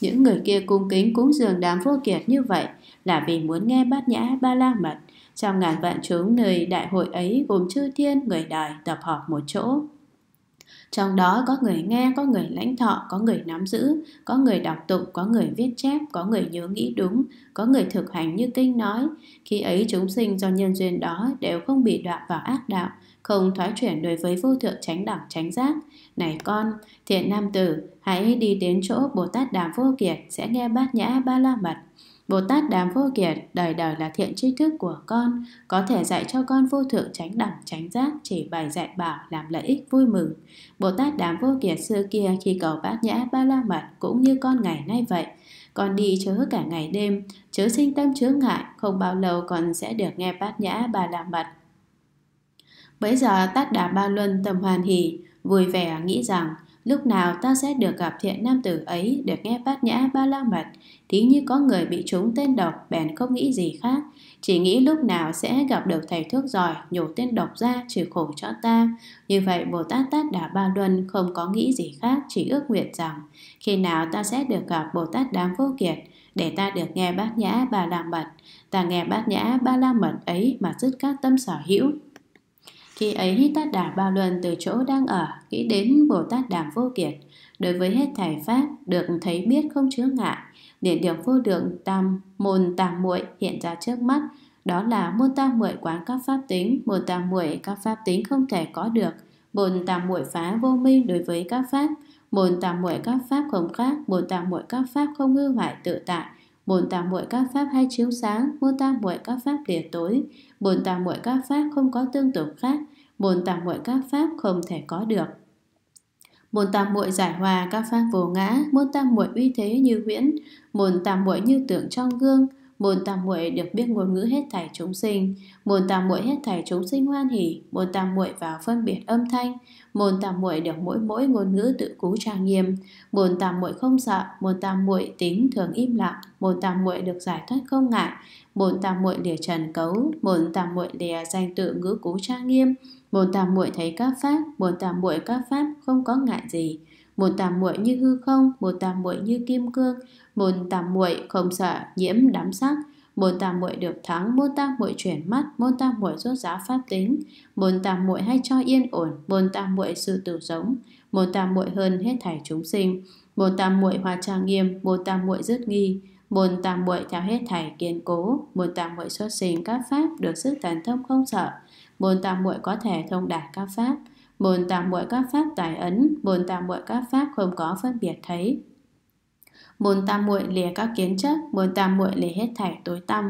những người kia cung kính cúng dường đàm vô kiệt như vậy là vì muốn nghe bát nhã ba la mật trong ngàn vạn chúng nơi đại hội ấy gồm chư thiên người đời tập họp một chỗ trong đó có người nghe, có người lãnh thọ, có người nắm giữ, có người đọc tụng, có người viết chép, có người nhớ nghĩ đúng, có người thực hành như kinh nói. Khi ấy chúng sinh do nhân duyên đó đều không bị đọa vào ác đạo, không thoái chuyển đối với vô thượng tránh đẳng tránh giác. Này con, thiện nam tử, hãy đi đến chỗ Bồ Tát Đàm Vô Kiệt sẽ nghe bát nhã ba la mật. Bồ Tát Đàm Vô Kiệt đời đời là thiện tri thức của con, có thể dạy cho con vô thượng tránh đẳng tránh giác, chỉ bày dạy bảo làm lợi ích vui mừng. Bồ Tát Đàm Vô Kiệt xưa kia khi cầu bát nhã ba la mật cũng như con ngày nay vậy. Con đi chớ cả ngày đêm, chớ sinh tâm chướng ngại, không bao lâu con sẽ được nghe bát nhã ba la mật. Bấy giờ Tát Đà Ba Luân tâm hoàn hỉ, vui vẻ nghĩ rằng lúc nào ta sẽ được gặp thiện nam tử ấy được nghe bát nhã ba la mật tí như có người bị trúng tên độc bèn không nghĩ gì khác, chỉ nghĩ lúc nào sẽ gặp được thầy thuốc giỏi nhổ tên độc ra trừ khổ cho ta. Như vậy Bồ Tát Tát Đà Ba Luân không có nghĩ gì khác, chỉ ước nguyện rằng khi nào ta sẽ được gặp Bồ Tát Đám Vô Kiệt, để ta được nghe bát nhã ba la mật ta nghe bát nhã ba la mật ấy mà dứt các tâm sở hữu khi ấy tát đà ba luân từ chỗ đang ở nghĩ đến bồ tát đàm vô kiệt đối với hết thảy pháp được thấy biết không chứa ngại liền được vô đường tam môn tam muội hiện ra trước mắt đó là môn tam muội quán các pháp tính môn tam muội các pháp tính không thể có được môn tam muội phá vô minh đối với các pháp môn tam muội các pháp không khác môn tam muội các pháp không hư hoại tự tại môn tam muội các pháp hay chiếu sáng môn tam muội các pháp lìa tối môn tam muội các pháp không có tương tục khác môn tam muội các pháp không thể có được Môn tam muội giải hòa các pháp vô ngã, môn tam muội uy thế như huyễn, môn tam muội như tượng trong gương, môn tam muội được biết ngôn ngữ hết thảy chúng sinh, môn tam muội hết thảy chúng sinh hoan hỷ môn tam muội vào phân biệt âm thanh, môn tam muội được mỗi mỗi ngôn ngữ tự cú trang nghiêm, môn tam muội không sợ, môn tam muội tính thường im lặng, môn tam muội được giải thoát không ngại, môn tam muội lìa trần cấu, môn tam muội lìa danh tự ngữ cú trang nghiêm, Bồn tàm muội thấy các pháp, bồn tàm muội các pháp không có ngại gì. Bồn tàm muội như hư không, bồn tàm muội như kim cương, bồn tàm muội không sợ nhiễm đám sắc. Bồn tàm muội được thắng, bồn tàm muội chuyển mắt, bồn tàm muội rốt giá pháp tính, bồn tàm muội hay cho yên ổn, bồn tàm muội sự tử giống, bồn tàm muội hơn hết thảy chúng sinh, bồn tàm muội hòa trang nghiêm, bồn tàm muội dứt nghi, Bồn tàm muội theo hết thảy kiên cố, bồn tàm muội xuất sinh các pháp được sức thần thông không sợ, Bồn tạng muội có thể thông đạt các pháp, bồn tạng muội các pháp tài ấn, bồn tạng muội các pháp không có phân biệt thấy. Bồn tam muội lìa các kiến chấp, bồn tam muội lìa hết thảy tối tâm,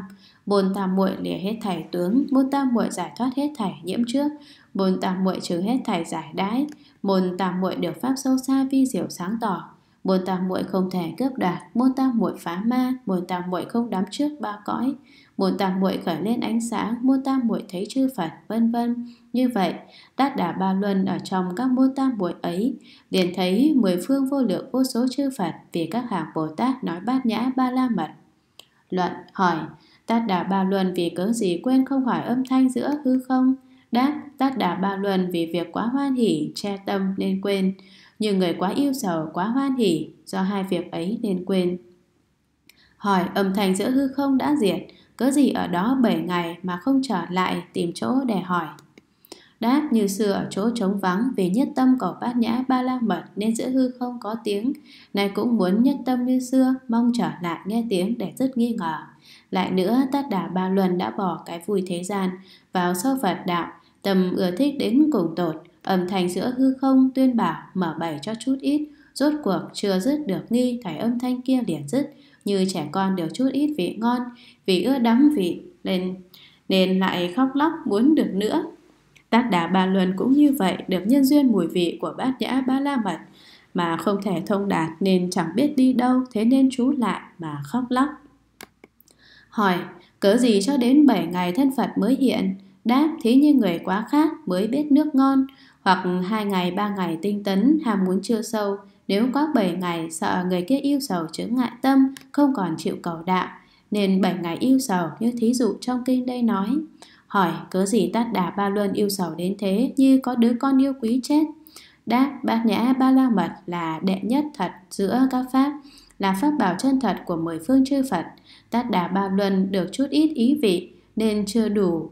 bồn tam muội lìa hết thảy tướng, bồn tam muội giải thoát hết thảy nhiễm trước, bồn tam muội trừ hết thảy giải đãi, bồn tam muội được pháp sâu xa vi diệu sáng tỏ, bồn tam muội không thể cướp đoạt, bồn tam muội phá ma, bồn tam muội không đắm trước ba cõi, Muôn tam muội khởi lên ánh sáng, muôn tam muội thấy chư Phật, vân vân. Như vậy, đát đà ba luân ở trong các muôn tam muội ấy, liền thấy mười phương vô lượng vô số chư Phật vì các hàng Bồ Tát nói bát nhã ba la mật. Luận hỏi, tát đà ba luân vì cớ gì quên không hỏi âm thanh giữa hư không? Đáp, tát đà ba luân vì việc quá hoan hỷ che tâm nên quên. Như người quá yêu sầu, quá hoan hỷ do hai việc ấy nên quên. Hỏi âm thanh giữa hư không đã diệt, cớ gì ở đó 7 ngày mà không trở lại tìm chỗ để hỏi. Đáp như xưa ở chỗ trống vắng vì nhất tâm có bát nhã ba la mật nên giữa hư không có tiếng. nay cũng muốn nhất tâm như xưa, mong trở lại nghe tiếng để dứt nghi ngờ. Lại nữa, Tát Đà Ba Luân đã bỏ cái vui thế gian, vào sơ Phật đạo, tầm ưa thích đến cùng tột, âm thanh giữa hư không tuyên bảo mở bày cho chút ít, rốt cuộc chưa dứt được nghi, thải âm thanh kia liền dứt, như trẻ con đều chút ít vị ngon, vì ưa đắng vị nên nên lại khóc lóc muốn được nữa. tát đà ba luân cũng như vậy được nhân duyên mùi vị của bát nhã ba la mật mà không thể thông đạt nên chẳng biết đi đâu thế nên chú lại mà khóc lóc. Hỏi, cớ gì cho đến 7 ngày thân Phật mới hiện? Đáp thế như người quá khát mới biết nước ngon, hoặc hai ngày ba ngày tinh tấn ham muốn chưa sâu nếu có 7 ngày sợ người kia yêu sầu chứng ngại tâm, không còn chịu cầu đạo, nên 7 ngày yêu sầu như thí dụ trong kinh đây nói. Hỏi cớ gì tát đà ba luân yêu sầu đến thế như có đứa con yêu quý chết. Đáp bát nhã ba la mật là đệ nhất thật giữa các pháp, là pháp bảo chân thật của mười phương chư Phật. Tát đà ba luân được chút ít ý vị nên chưa đủ.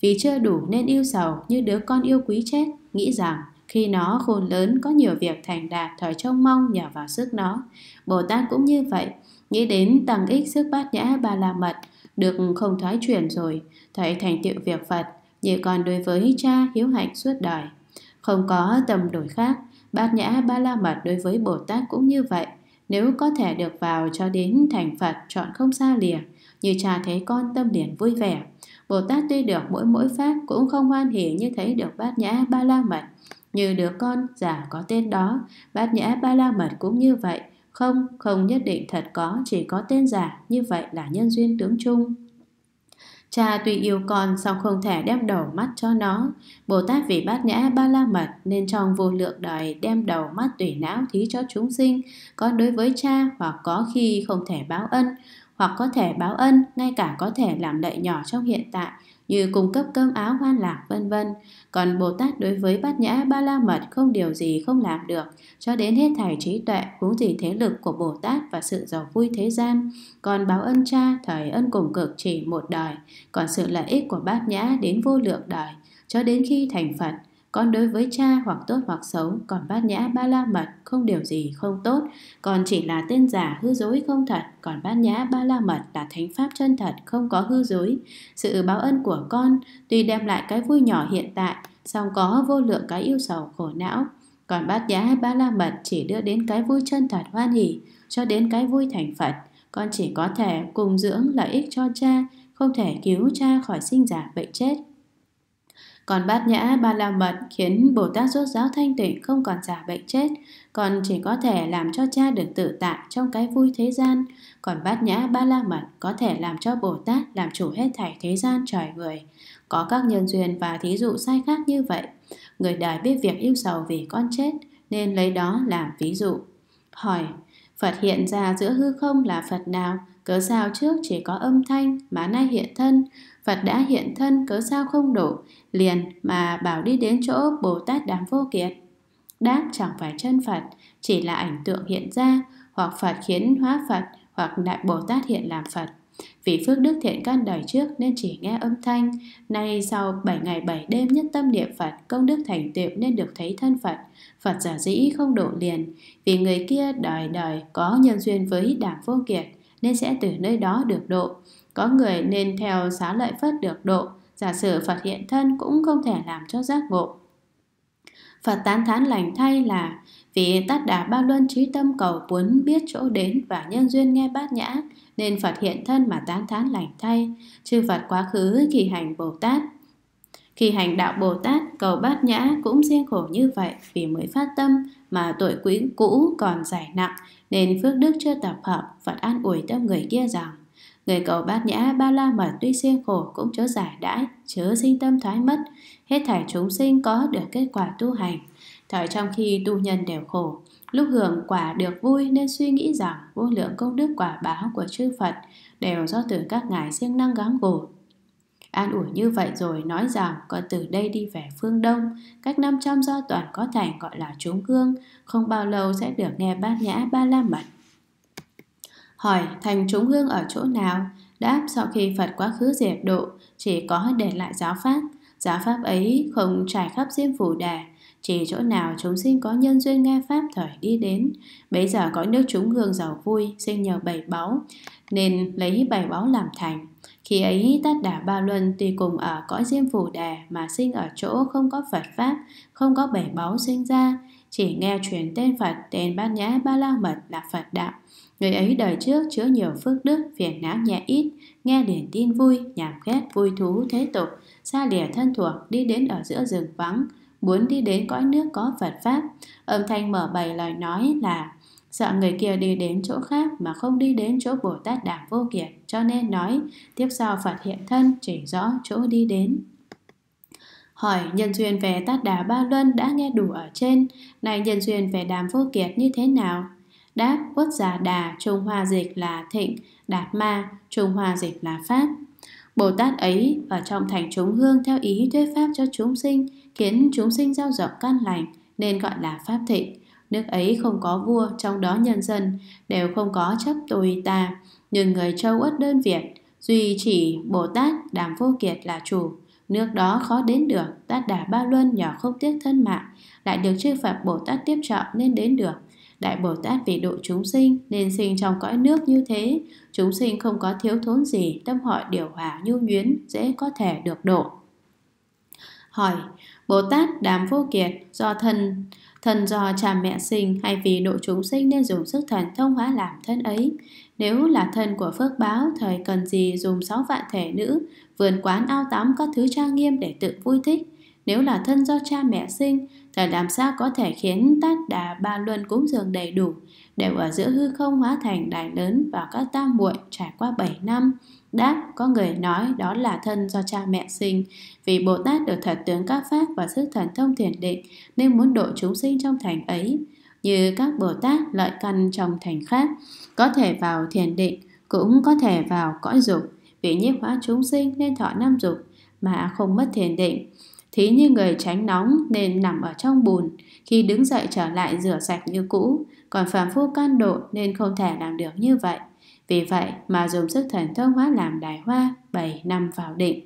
Vì chưa đủ nên yêu sầu như đứa con yêu quý chết, nghĩ rằng khi nó khôn lớn có nhiều việc thành đạt thời trông mong nhờ vào sức nó. Bồ Tát cũng như vậy, nghĩ đến tăng ích sức bát nhã ba la mật, được không thoái chuyển rồi, thầy thành tựu việc Phật, như còn đối với cha hiếu hạnh suốt đời. Không có tầm đổi khác, bát nhã ba la mật đối với Bồ Tát cũng như vậy. Nếu có thể được vào cho đến thành Phật chọn không xa lìa, như cha thấy con tâm liền vui vẻ. Bồ Tát tuy được mỗi mỗi pháp cũng không hoan hỉ như thấy được bát nhã ba la mật, như đứa con giả có tên đó, bát nhã ba la mật cũng như vậy, không, không nhất định thật có, chỉ có tên giả, như vậy là nhân duyên tướng chung. Cha tuy yêu con song không thể đem đầu mắt cho nó. Bồ Tát vì bát nhã ba la mật nên trong vô lượng đời đem đầu mắt tùy não thí cho chúng sinh. có đối với cha hoặc có khi không thể báo ân, hoặc có thể báo ân, ngay cả có thể làm lợi nhỏ trong hiện tại như cung cấp cơm áo hoan lạc vân vân còn Bồ Tát đối với bát nhã ba la mật không điều gì không làm được, cho đến hết thảy trí tuệ, huống gì thế lực của Bồ Tát và sự giàu vui thế gian. Còn báo ân cha, thời ân cùng cực chỉ một đời, còn sự lợi ích của bát nhã đến vô lượng đời, cho đến khi thành Phật. Con đối với cha hoặc tốt hoặc xấu, còn bát nhã ba la mật, không điều gì không tốt, còn chỉ là tên giả hư dối không thật, còn bát nhã ba la mật là thánh pháp chân thật, không có hư dối. Sự báo ân của con tuy đem lại cái vui nhỏ hiện tại, song có vô lượng cái yêu sầu khổ não. Còn bát nhã ba la mật chỉ đưa đến cái vui chân thật hoan hỷ cho đến cái vui thành Phật. Con chỉ có thể cùng dưỡng lợi ích cho cha, không thể cứu cha khỏi sinh giả bệnh chết. Còn bát nhã ba la mật khiến Bồ Tát rốt giáo thanh tịnh không còn giả bệnh chết, còn chỉ có thể làm cho cha được tự tại trong cái vui thế gian. Còn bát nhã ba la mật có thể làm cho Bồ Tát làm chủ hết thảy thế gian trời người. Có các nhân duyên và thí dụ sai khác như vậy. Người đời biết việc yêu sầu vì con chết, nên lấy đó làm ví dụ. Hỏi, Phật hiện ra giữa hư không là Phật nào? Cớ sao trước chỉ có âm thanh mà nay hiện thân? Phật đã hiện thân cớ sao không đủ? liền mà bảo đi đến chỗ Bồ Tát Đàm Vô Kiệt. Đáp chẳng phải chân Phật, chỉ là ảnh tượng hiện ra, hoặc Phật khiến hóa Phật, hoặc Đại Bồ Tát hiện làm Phật. Vì phước đức thiện căn đời trước nên chỉ nghe âm thanh, nay sau 7 ngày 7 đêm nhất tâm niệm Phật, công đức thành tựu nên được thấy thân Phật. Phật giả dĩ không độ liền, vì người kia đời đời có nhân duyên với Đàm vô kiệt, nên sẽ từ nơi đó được độ. Có người nên theo xá lợi Phất được độ, giả sử Phật hiện thân cũng không thể làm cho giác ngộ. Phật tán thán lành thay là vì tát đà ba luân trí tâm cầu muốn biết chỗ đến và nhân duyên nghe bát nhã nên Phật hiện thân mà tán thán lành thay, chư Phật quá khứ kỳ hành Bồ Tát. kỳ hành đạo Bồ Tát, cầu bát nhã cũng riêng khổ như vậy vì mới phát tâm mà tội quý cũ còn dài nặng nên phước đức chưa tập hợp, Phật an ủi tâm người kia rằng Người cầu bát nhã ba la mật tuy siêng khổ cũng chớ giải đãi, chớ sinh tâm thoái mất. Hết thảy chúng sinh có được kết quả tu hành. Thời trong khi tu nhân đều khổ, lúc hưởng quả được vui nên suy nghĩ rằng vô lượng công đức quả báo của chư Phật đều do từ các ngài siêng năng gắng gổ. An ủi như vậy rồi nói rằng con từ đây đi về phương Đông, cách 500 do toàn có thành gọi là chúng cương, không bao lâu sẽ được nghe bát nhã ba la mật hỏi thành chúng hương ở chỗ nào, đáp sau khi Phật quá khứ diệt độ, chỉ có để lại giáo pháp. Giáo pháp ấy không trải khắp diêm phủ đà, chỉ chỗ nào chúng sinh có nhân duyên nghe pháp thời đi đến. Bấy giờ có nước chúng hương giàu vui, sinh nhờ bảy báu, nên lấy bảy báu làm thành. Khi ấy Tát Đà Ba Luân tùy cùng ở cõi diêm phủ đà mà sinh ở chỗ không có Phật Pháp, không có bảy báu sinh ra, chỉ nghe truyền tên Phật, tên Bát Nhã Ba La Mật là Phật Đạo. Người ấy đời trước chứa nhiều phước đức, phiền não nhẹ ít, nghe điển tin vui, nhảm ghét, vui thú, thế tục, xa lìa thân thuộc, đi đến ở giữa rừng vắng, muốn đi đến cõi nước có Phật Pháp. Âm thanh mở bày lời nói là sợ người kia đi đến chỗ khác mà không đi đến chỗ Bồ Tát Đàm Vô Kiệt, cho nên nói, tiếp sau Phật hiện thân chỉ rõ chỗ đi đến. Hỏi nhân duyên về Tát Đà Ba Luân đã nghe đủ ở trên, này nhân duyên về Đàm Vô Kiệt như thế nào? Đáp quốc Già Đà Trung Hoa Dịch là Thịnh, Đạt Ma Trung Hoa Dịch là Pháp. Bồ Tát ấy ở trong thành chúng hương theo ý thuyết pháp cho chúng sinh, khiến chúng sinh giao rộng căn lành, nên gọi là Pháp Thịnh. Nước ấy không có vua, trong đó nhân dân, đều không có chấp tùy ta, nhưng người châu ất đơn Việt, duy chỉ Bồ Tát Đàm Vô Kiệt là chủ. Nước đó khó đến được, Tát Đà Ba Luân nhỏ không tiếc thân mạng, lại được chư Phật Bồ Tát tiếp trợ nên đến được. Đại Bồ Tát vì độ chúng sinh nên sinh trong cõi nước như thế, chúng sinh không có thiếu thốn gì, tâm họ điều hòa nhu nhuyến, dễ có thể được độ. Hỏi, Bồ Tát đàm vô kiệt do thân thần do cha mẹ sinh hay vì độ chúng sinh nên dùng sức thần thông hóa làm thân ấy. Nếu là thân của phước báo, thời cần gì dùng sáu vạn thể nữ, vườn quán ao tắm các thứ trang nghiêm để tự vui thích. Nếu là thân do cha mẹ sinh, Thời đám sát có thể khiến tát đà ba luân cúng dường đầy đủ, đều ở giữa hư không hóa thành đài lớn vào các tam muội trải qua 7 năm. Đáp, có người nói đó là thân do cha mẹ sinh, vì Bồ Tát được thật tướng các pháp và sức thần thông thiền định nên muốn độ chúng sinh trong thành ấy. Như các Bồ Tát lợi căn trong thành khác, có thể vào thiền định, cũng có thể vào cõi dục, vì nhiếp hóa chúng sinh nên thọ năm dục mà không mất thiền định Thí như người tránh nóng nên nằm ở trong bùn, khi đứng dậy trở lại rửa sạch như cũ, còn phàm phu can độ nên không thể làm được như vậy. Vì vậy mà dùng sức thần thông hóa làm đài hoa 7 năm vào định.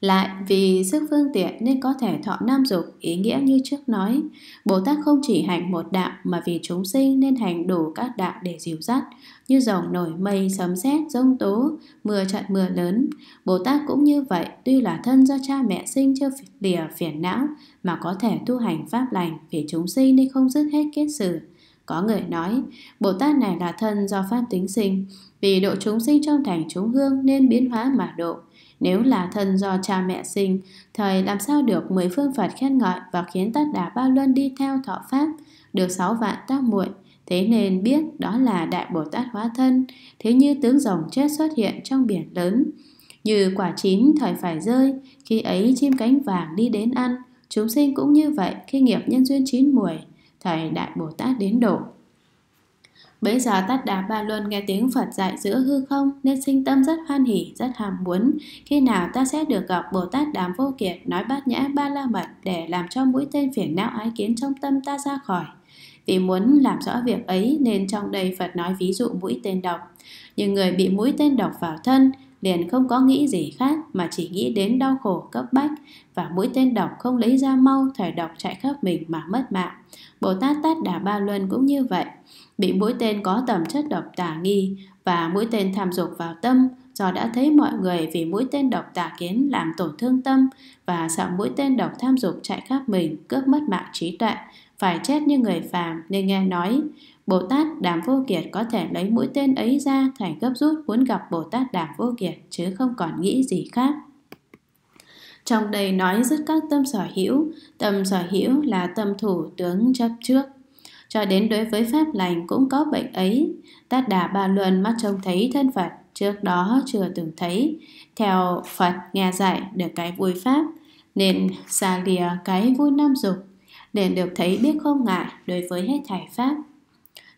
Lại vì sức phương tiện nên có thể thọ nam dục ý nghĩa như trước nói. Bồ Tát không chỉ hành một đạo mà vì chúng sinh nên hành đủ các đạo để dìu dắt, như dòng nổi mây, sấm sét, rông tố, mưa trận mưa lớn. Bồ Tát cũng như vậy, tuy là thân do cha mẹ sinh chưa lìa phiền não mà có thể tu hành pháp lành vì chúng sinh nên không dứt hết kết sử. Có người nói, Bồ Tát này là thân do pháp tính sinh, vì độ chúng sinh trong thành chúng hương nên biến hóa mà độ. Nếu là thân do cha mẹ sinh, thời làm sao được mười phương Phật khen ngợi và khiến tất đà ba luân đi theo thọ pháp, được sáu vạn tác muội. Thế nên biết đó là Đại Bồ Tát hóa thân, thế như tướng rồng chết xuất hiện trong biển lớn. Như quả chín thời phải rơi, khi ấy chim cánh vàng đi đến ăn, chúng sinh cũng như vậy khi nghiệp nhân duyên chín muồi, thời Đại Bồ Tát đến độ. Bấy giờ Tát Đà Ba Luân nghe tiếng Phật dạy giữa hư không nên sinh tâm rất hoan hỷ rất ham muốn. Khi nào ta sẽ được gặp Bồ Tát Đàm Vô Kiệt nói bát nhã ba la mật để làm cho mũi tên phiền não ái kiến trong tâm ta ra khỏi. Vì muốn làm rõ việc ấy nên trong đây Phật nói ví dụ mũi tên độc. Nhưng người bị mũi tên độc vào thân liền không có nghĩ gì khác mà chỉ nghĩ đến đau khổ cấp bách và mũi tên độc không lấy ra mau thời độc chạy khắp mình mà mất mạng. Bồ Tát Tát Đà Ba Luân cũng như vậy, bị mũi tên có tầm chất độc tà nghi và mũi tên tham dục vào tâm do đã thấy mọi người vì mũi tên độc tà kiến làm tổn thương tâm và sợ mũi tên độc tham dục chạy khắp mình cướp mất mạng trí tuệ, phải chết như người phàm nên nghe nói Bồ Tát Đàm Vô Kiệt có thể lấy mũi tên ấy ra Thành gấp rút muốn gặp Bồ Tát Đàm Vô Kiệt chứ không còn nghĩ gì khác. Trong đây nói rất các tâm sở hữu, tâm sở hữu là tâm thủ tướng chấp trước. Cho đến đối với pháp lành cũng có bệnh ấy, Tát Đà ba Luân mắt trông thấy thân Phật, trước đó chưa từng thấy. Theo Phật nghe dạy được cái vui pháp, nên xa lìa cái vui nam dục, nên được thấy biết không ngại đối với hết thảy pháp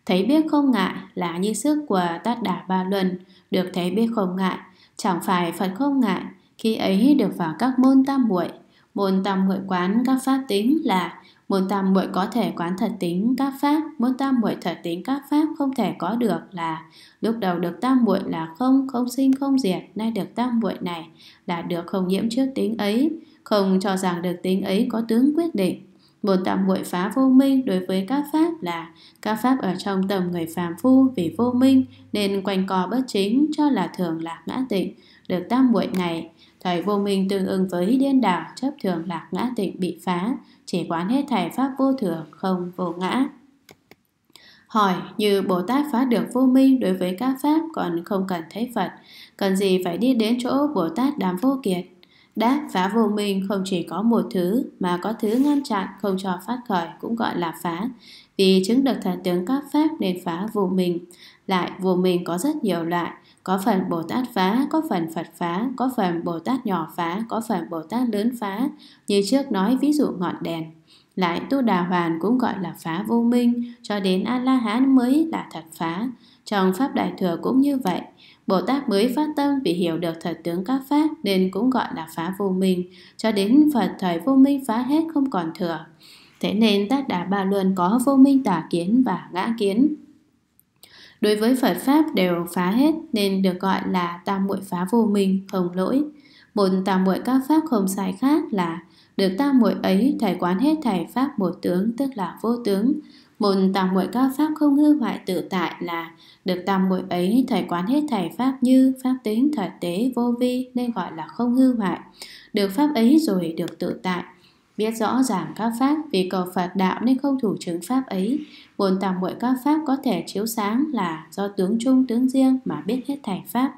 Thấy biết không ngại là như sức của tát đả ba luân, được thấy biết không ngại, chẳng phải Phật không ngại, khi ấy được vào các môn tam muội. Môn tam muội quán các pháp tính là môn tam muội có thể quán thật tính các pháp, môn tam muội thật tính các pháp không thể có được là lúc đầu được tam muội là không, không sinh không diệt, nay được tam muội này là được không nhiễm trước tính ấy, không cho rằng được tính ấy có tướng quyết định bồ tát muội phá vô minh đối với các pháp là các pháp ở trong tầm người phàm phu vì vô minh nên quanh co bất chính cho là thường lạc ngã tịnh, được tam muội này. Thời vô minh tương ứng với điên đảo chấp thường lạc ngã tịnh bị phá, chỉ quán hết thảy pháp vô thường không vô ngã. Hỏi như Bồ Tát phá được vô minh đối với các pháp còn không cần thấy Phật, cần gì phải đi đến chỗ Bồ Tát đàm vô kiệt? đã phá vô minh không chỉ có một thứ mà có thứ ngăn chặn không cho phát khởi cũng gọi là phá. Vì chứng được thần tướng các pháp nên phá vô minh. Lại vô minh có rất nhiều loại, có phần Bồ Tát phá, có phần Phật phá, có phần Bồ Tát nhỏ phá, có phần Bồ Tát lớn phá, như trước nói ví dụ ngọn đèn. Lại tu đà hoàn cũng gọi là phá vô minh, cho đến A-la-hán mới là thật phá. Trong Pháp Đại Thừa cũng như vậy, Bồ Tát mới phát tâm vì hiểu được thật tướng các pháp nên cũng gọi là phá vô minh, cho đến Phật thời vô minh phá hết không còn thừa. Thế nên Tát Đà ba luôn có vô minh tả kiến và ngã kiến. Đối với Phật Pháp đều phá hết nên được gọi là tam muội phá vô minh, không lỗi. Một tam muội các pháp không sai khác là được tam muội ấy thầy quán hết thầy pháp một tướng tức là vô tướng một tàng muội các pháp không hư hoại tự tại là được tàng muội ấy thầy quán hết thầy pháp như pháp tính thật tế vô vi nên gọi là không hư hoại. Được pháp ấy rồi được tự tại. Biết rõ ràng các pháp vì cầu Phật đạo nên không thủ chứng pháp ấy. Bốn tàng muội các pháp có thể chiếu sáng là do tướng chung tướng riêng mà biết hết thảy pháp.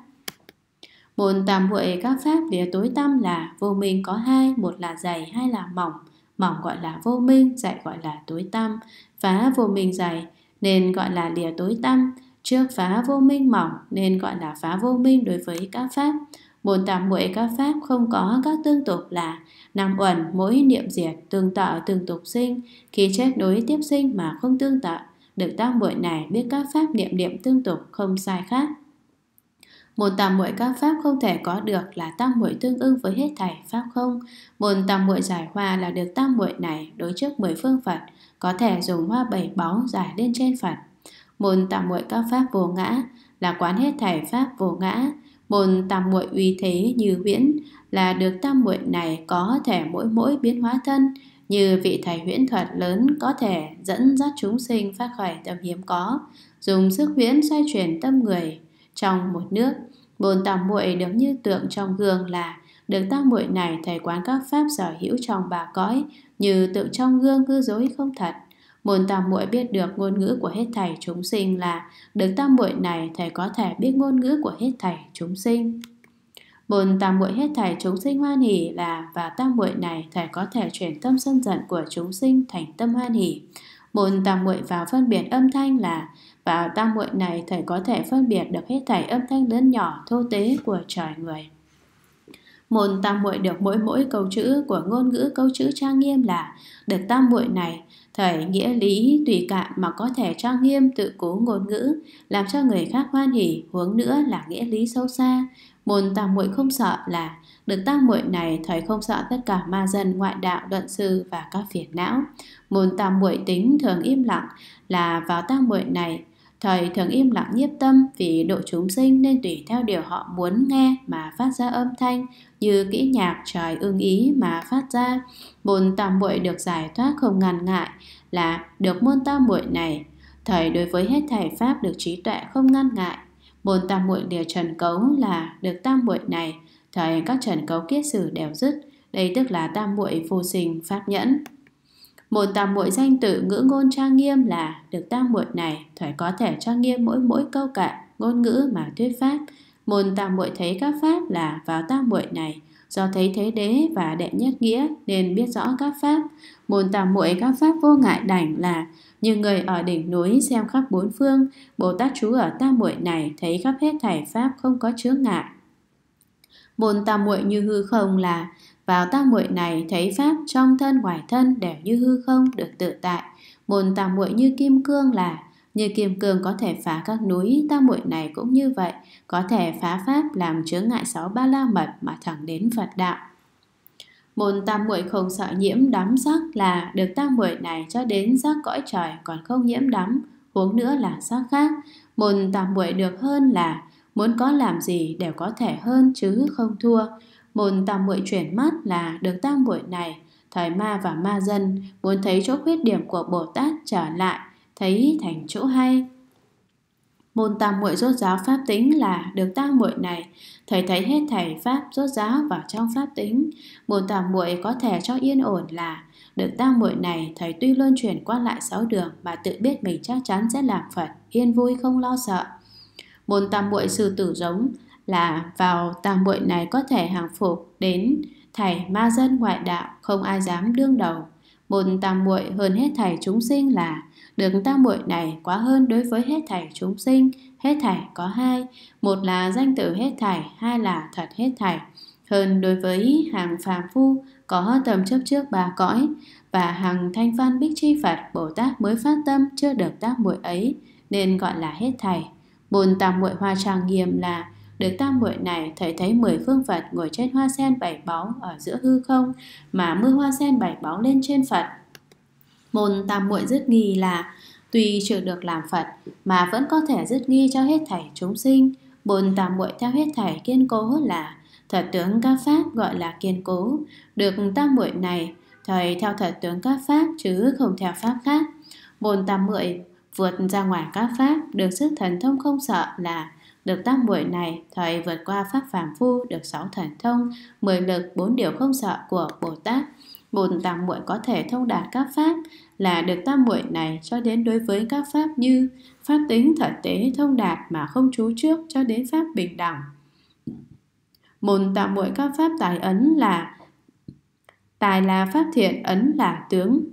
Bốn tàng muội các pháp về tối tâm là vô minh có hai, một là dày, hai là mỏng mỏng gọi là vô minh, dạy gọi là tối tâm phá vô minh dày nên gọi là lìa tối tăm, trước phá vô minh mỏng nên gọi là phá vô minh đối với các pháp. bồn tạm muội các pháp không có các tương tục là năm uẩn mỗi niệm diệt tương tạo tương tục sinh, khi chết đối tiếp sinh mà không tương tạo. Được tam muội này biết các pháp niệm niệm tương tục không sai khác. Một tam muội các pháp không thể có được là tam muội tương ưng với hết thảy pháp không. Một tam muội giải hòa là được tam muội này đối trước mười phương Phật có thể dùng hoa bảy báu giải lên trên Phật. Môn tam muội các pháp vô ngã là quán hết thảy pháp vô ngã. Môn tam muội uy thế như huyễn là được tam muội này có thể mỗi mỗi biến hóa thân như vị thầy huyễn thuật lớn có thể dẫn dắt chúng sinh phát khởi tâm hiếm có, dùng sức huyễn xoay chuyển tâm người trong một nước. Bồn tam muội được như tượng trong gương là được tam muội này thầy quán các pháp sở hữu trong bà cõi, như tự trong gương hư dối không thật môn tam muội biết được ngôn ngữ của hết thảy chúng sinh là được tam muội này thầy có thể biết ngôn ngữ của hết thảy chúng sinh môn tam muội hết thảy chúng sinh hoan hỷ là và tam muội này thầy có thể chuyển tâm sân giận của chúng sinh thành tâm hoan hỷ môn tam muội vào phân biệt âm thanh là và tam muội này thầy có thể phân biệt được hết thảy âm thanh lớn nhỏ thô tế của trời người Môn tam muội được mỗi mỗi câu chữ của ngôn ngữ câu chữ trang nghiêm là được tam muội này, thầy nghĩa lý tùy cạn mà có thể trang nghiêm tự cố ngôn ngữ, làm cho người khác hoan hỉ, huống nữa là nghĩa lý sâu xa. Môn tam muội không sợ là được tam muội này thầy không sợ tất cả ma dân ngoại đạo luận sư và các phiền não. Môn tam muội tính thường im lặng là vào tam muội này Thầy thường im lặng nhiếp tâm vì độ chúng sinh nên tùy theo điều họ muốn nghe mà phát ra âm thanh, như kỹ nhạc trời ưng ý mà phát ra. bồn tam muội được giải thoát không ngần ngại là được môn tam muội này. Thầy đối với hết thảy pháp được trí tuệ không ngăn ngại. bồn tam muội điều trần cấu là được tam muội này, thầy các trần cấu kiết sử đều dứt. Đây tức là tam muội vô sinh pháp nhẫn một tam muội danh tự ngữ ngôn trang nghiêm là được tam muội này phải có thể trang nghiêm mỗi mỗi câu cả ngôn ngữ mà thuyết pháp môn tam muội thấy các pháp là vào tam muội này do thấy thế đế và đệ nhất nghĩa nên biết rõ các pháp môn tam muội các pháp vô ngại đảnh là như người ở đỉnh núi xem khắp bốn phương bồ tát chú ở tam muội này thấy khắp hết thảy pháp không có chướng ngại môn tam muội như hư không là vào tam muội này thấy pháp trong thân ngoài thân đều như hư không được tự tại. Môn tam muội như kim cương là như kim cương có thể phá các núi, tam muội này cũng như vậy, có thể phá pháp làm chướng ngại sáu ba la mật mà thẳng đến Phật đạo. Môn tam muội không sợ nhiễm đắm sắc là được tam muội này cho đến sắc cõi trời còn không nhiễm đắm, huống nữa là sắc khác. Môn tam muội được hơn là muốn có làm gì đều có thể hơn chứ không thua. Môn tam muội chuyển mắt là được tam muội này Thời ma và ma dân Muốn thấy chỗ khuyết điểm của Bồ Tát trở lại Thấy thành chỗ hay Môn tam muội rốt giáo pháp tính là được tam muội này, thầy thấy hết thảy pháp rốt giáo vào trong pháp tính. Môn tam muội có thể cho yên ổn là được tam muội này, thầy tuy luân chuyển qua lại sáu đường mà tự biết mình chắc chắn sẽ làm Phật, yên vui không lo sợ. Môn tam muội sư tử giống là vào tam muội này có thể hàng phục đến thầy ma dân ngoại đạo không ai dám đương đầu một tam muội hơn hết thảy chúng sinh là được tam muội này quá hơn đối với hết thảy chúng sinh hết thảy có hai một là danh tử hết thảy hai là thật hết thảy hơn đối với hàng phàm phu có tầm chấp trước ba cõi và hàng thanh văn bích chi phật bồ tát mới phát tâm chưa được tác muội ấy nên gọi là hết thảy bồn tam muội hoa trang nghiêm là được tam muội này, thầy thấy mười phương Phật ngồi trên hoa sen bảy bóng ở giữa hư không, mà mưa hoa sen bảy bóng lên trên Phật. Môn tam muội dứt nghi là tuy chưa được làm Phật mà vẫn có thể dứt nghi cho hết thảy chúng sinh. bồn tam muội theo hết thảy kiên cố là thật tướng các pháp gọi là kiên cố. Được tam muội này, thầy theo thật tướng các pháp chứ không theo pháp khác. bồn tam muội vượt ra ngoài các pháp được sức thần thông không sợ là được tam muội này, thầy vượt qua pháp phàm phu được sáu thần thông, mười lực bốn điều không sợ của Bồ Tát. Bồn tam muội có thể thông đạt các pháp là được tam muội này cho đến đối với các pháp như pháp tính thật tế thông đạt mà không chú trước cho đến pháp bình đẳng. Môn tam muội các pháp tài ấn là tài là pháp thiện, ấn là tướng.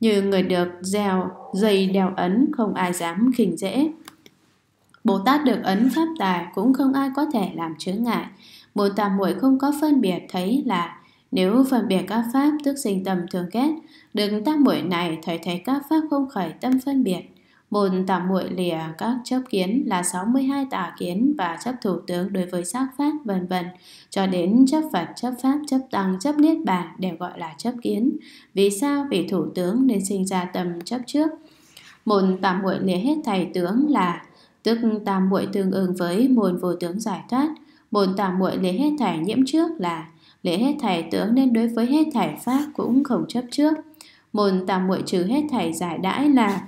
Như người được dèo dày đeo ấn không ai dám khinh dễ. Bồ Tát được ấn pháp tài cũng không ai có thể làm chướng ngại. bồ tát muội không có phân biệt thấy là nếu phân biệt các pháp tức sinh tâm thường ghét, đừng tác muội này thấy thấy các pháp không khởi tâm phân biệt. bồ tát muội lìa các chấp kiến là 62 tà kiến và chấp thủ tướng đối với xác pháp vân vân cho đến chấp Phật, chấp Pháp, chấp Tăng, chấp Niết Bàn đều gọi là chấp kiến. Vì sao? Vì thủ tướng nên sinh ra tầm chấp trước. bồ tát muội lìa hết thầy tướng là tức tam muội tương ứng với môn vô tướng giải thoát môn tam muội lấy hết thảy nhiễm trước là lễ hết thảy tướng nên đối với hết thảy pháp cũng không chấp trước môn tam muội trừ hết thảy giải đãi là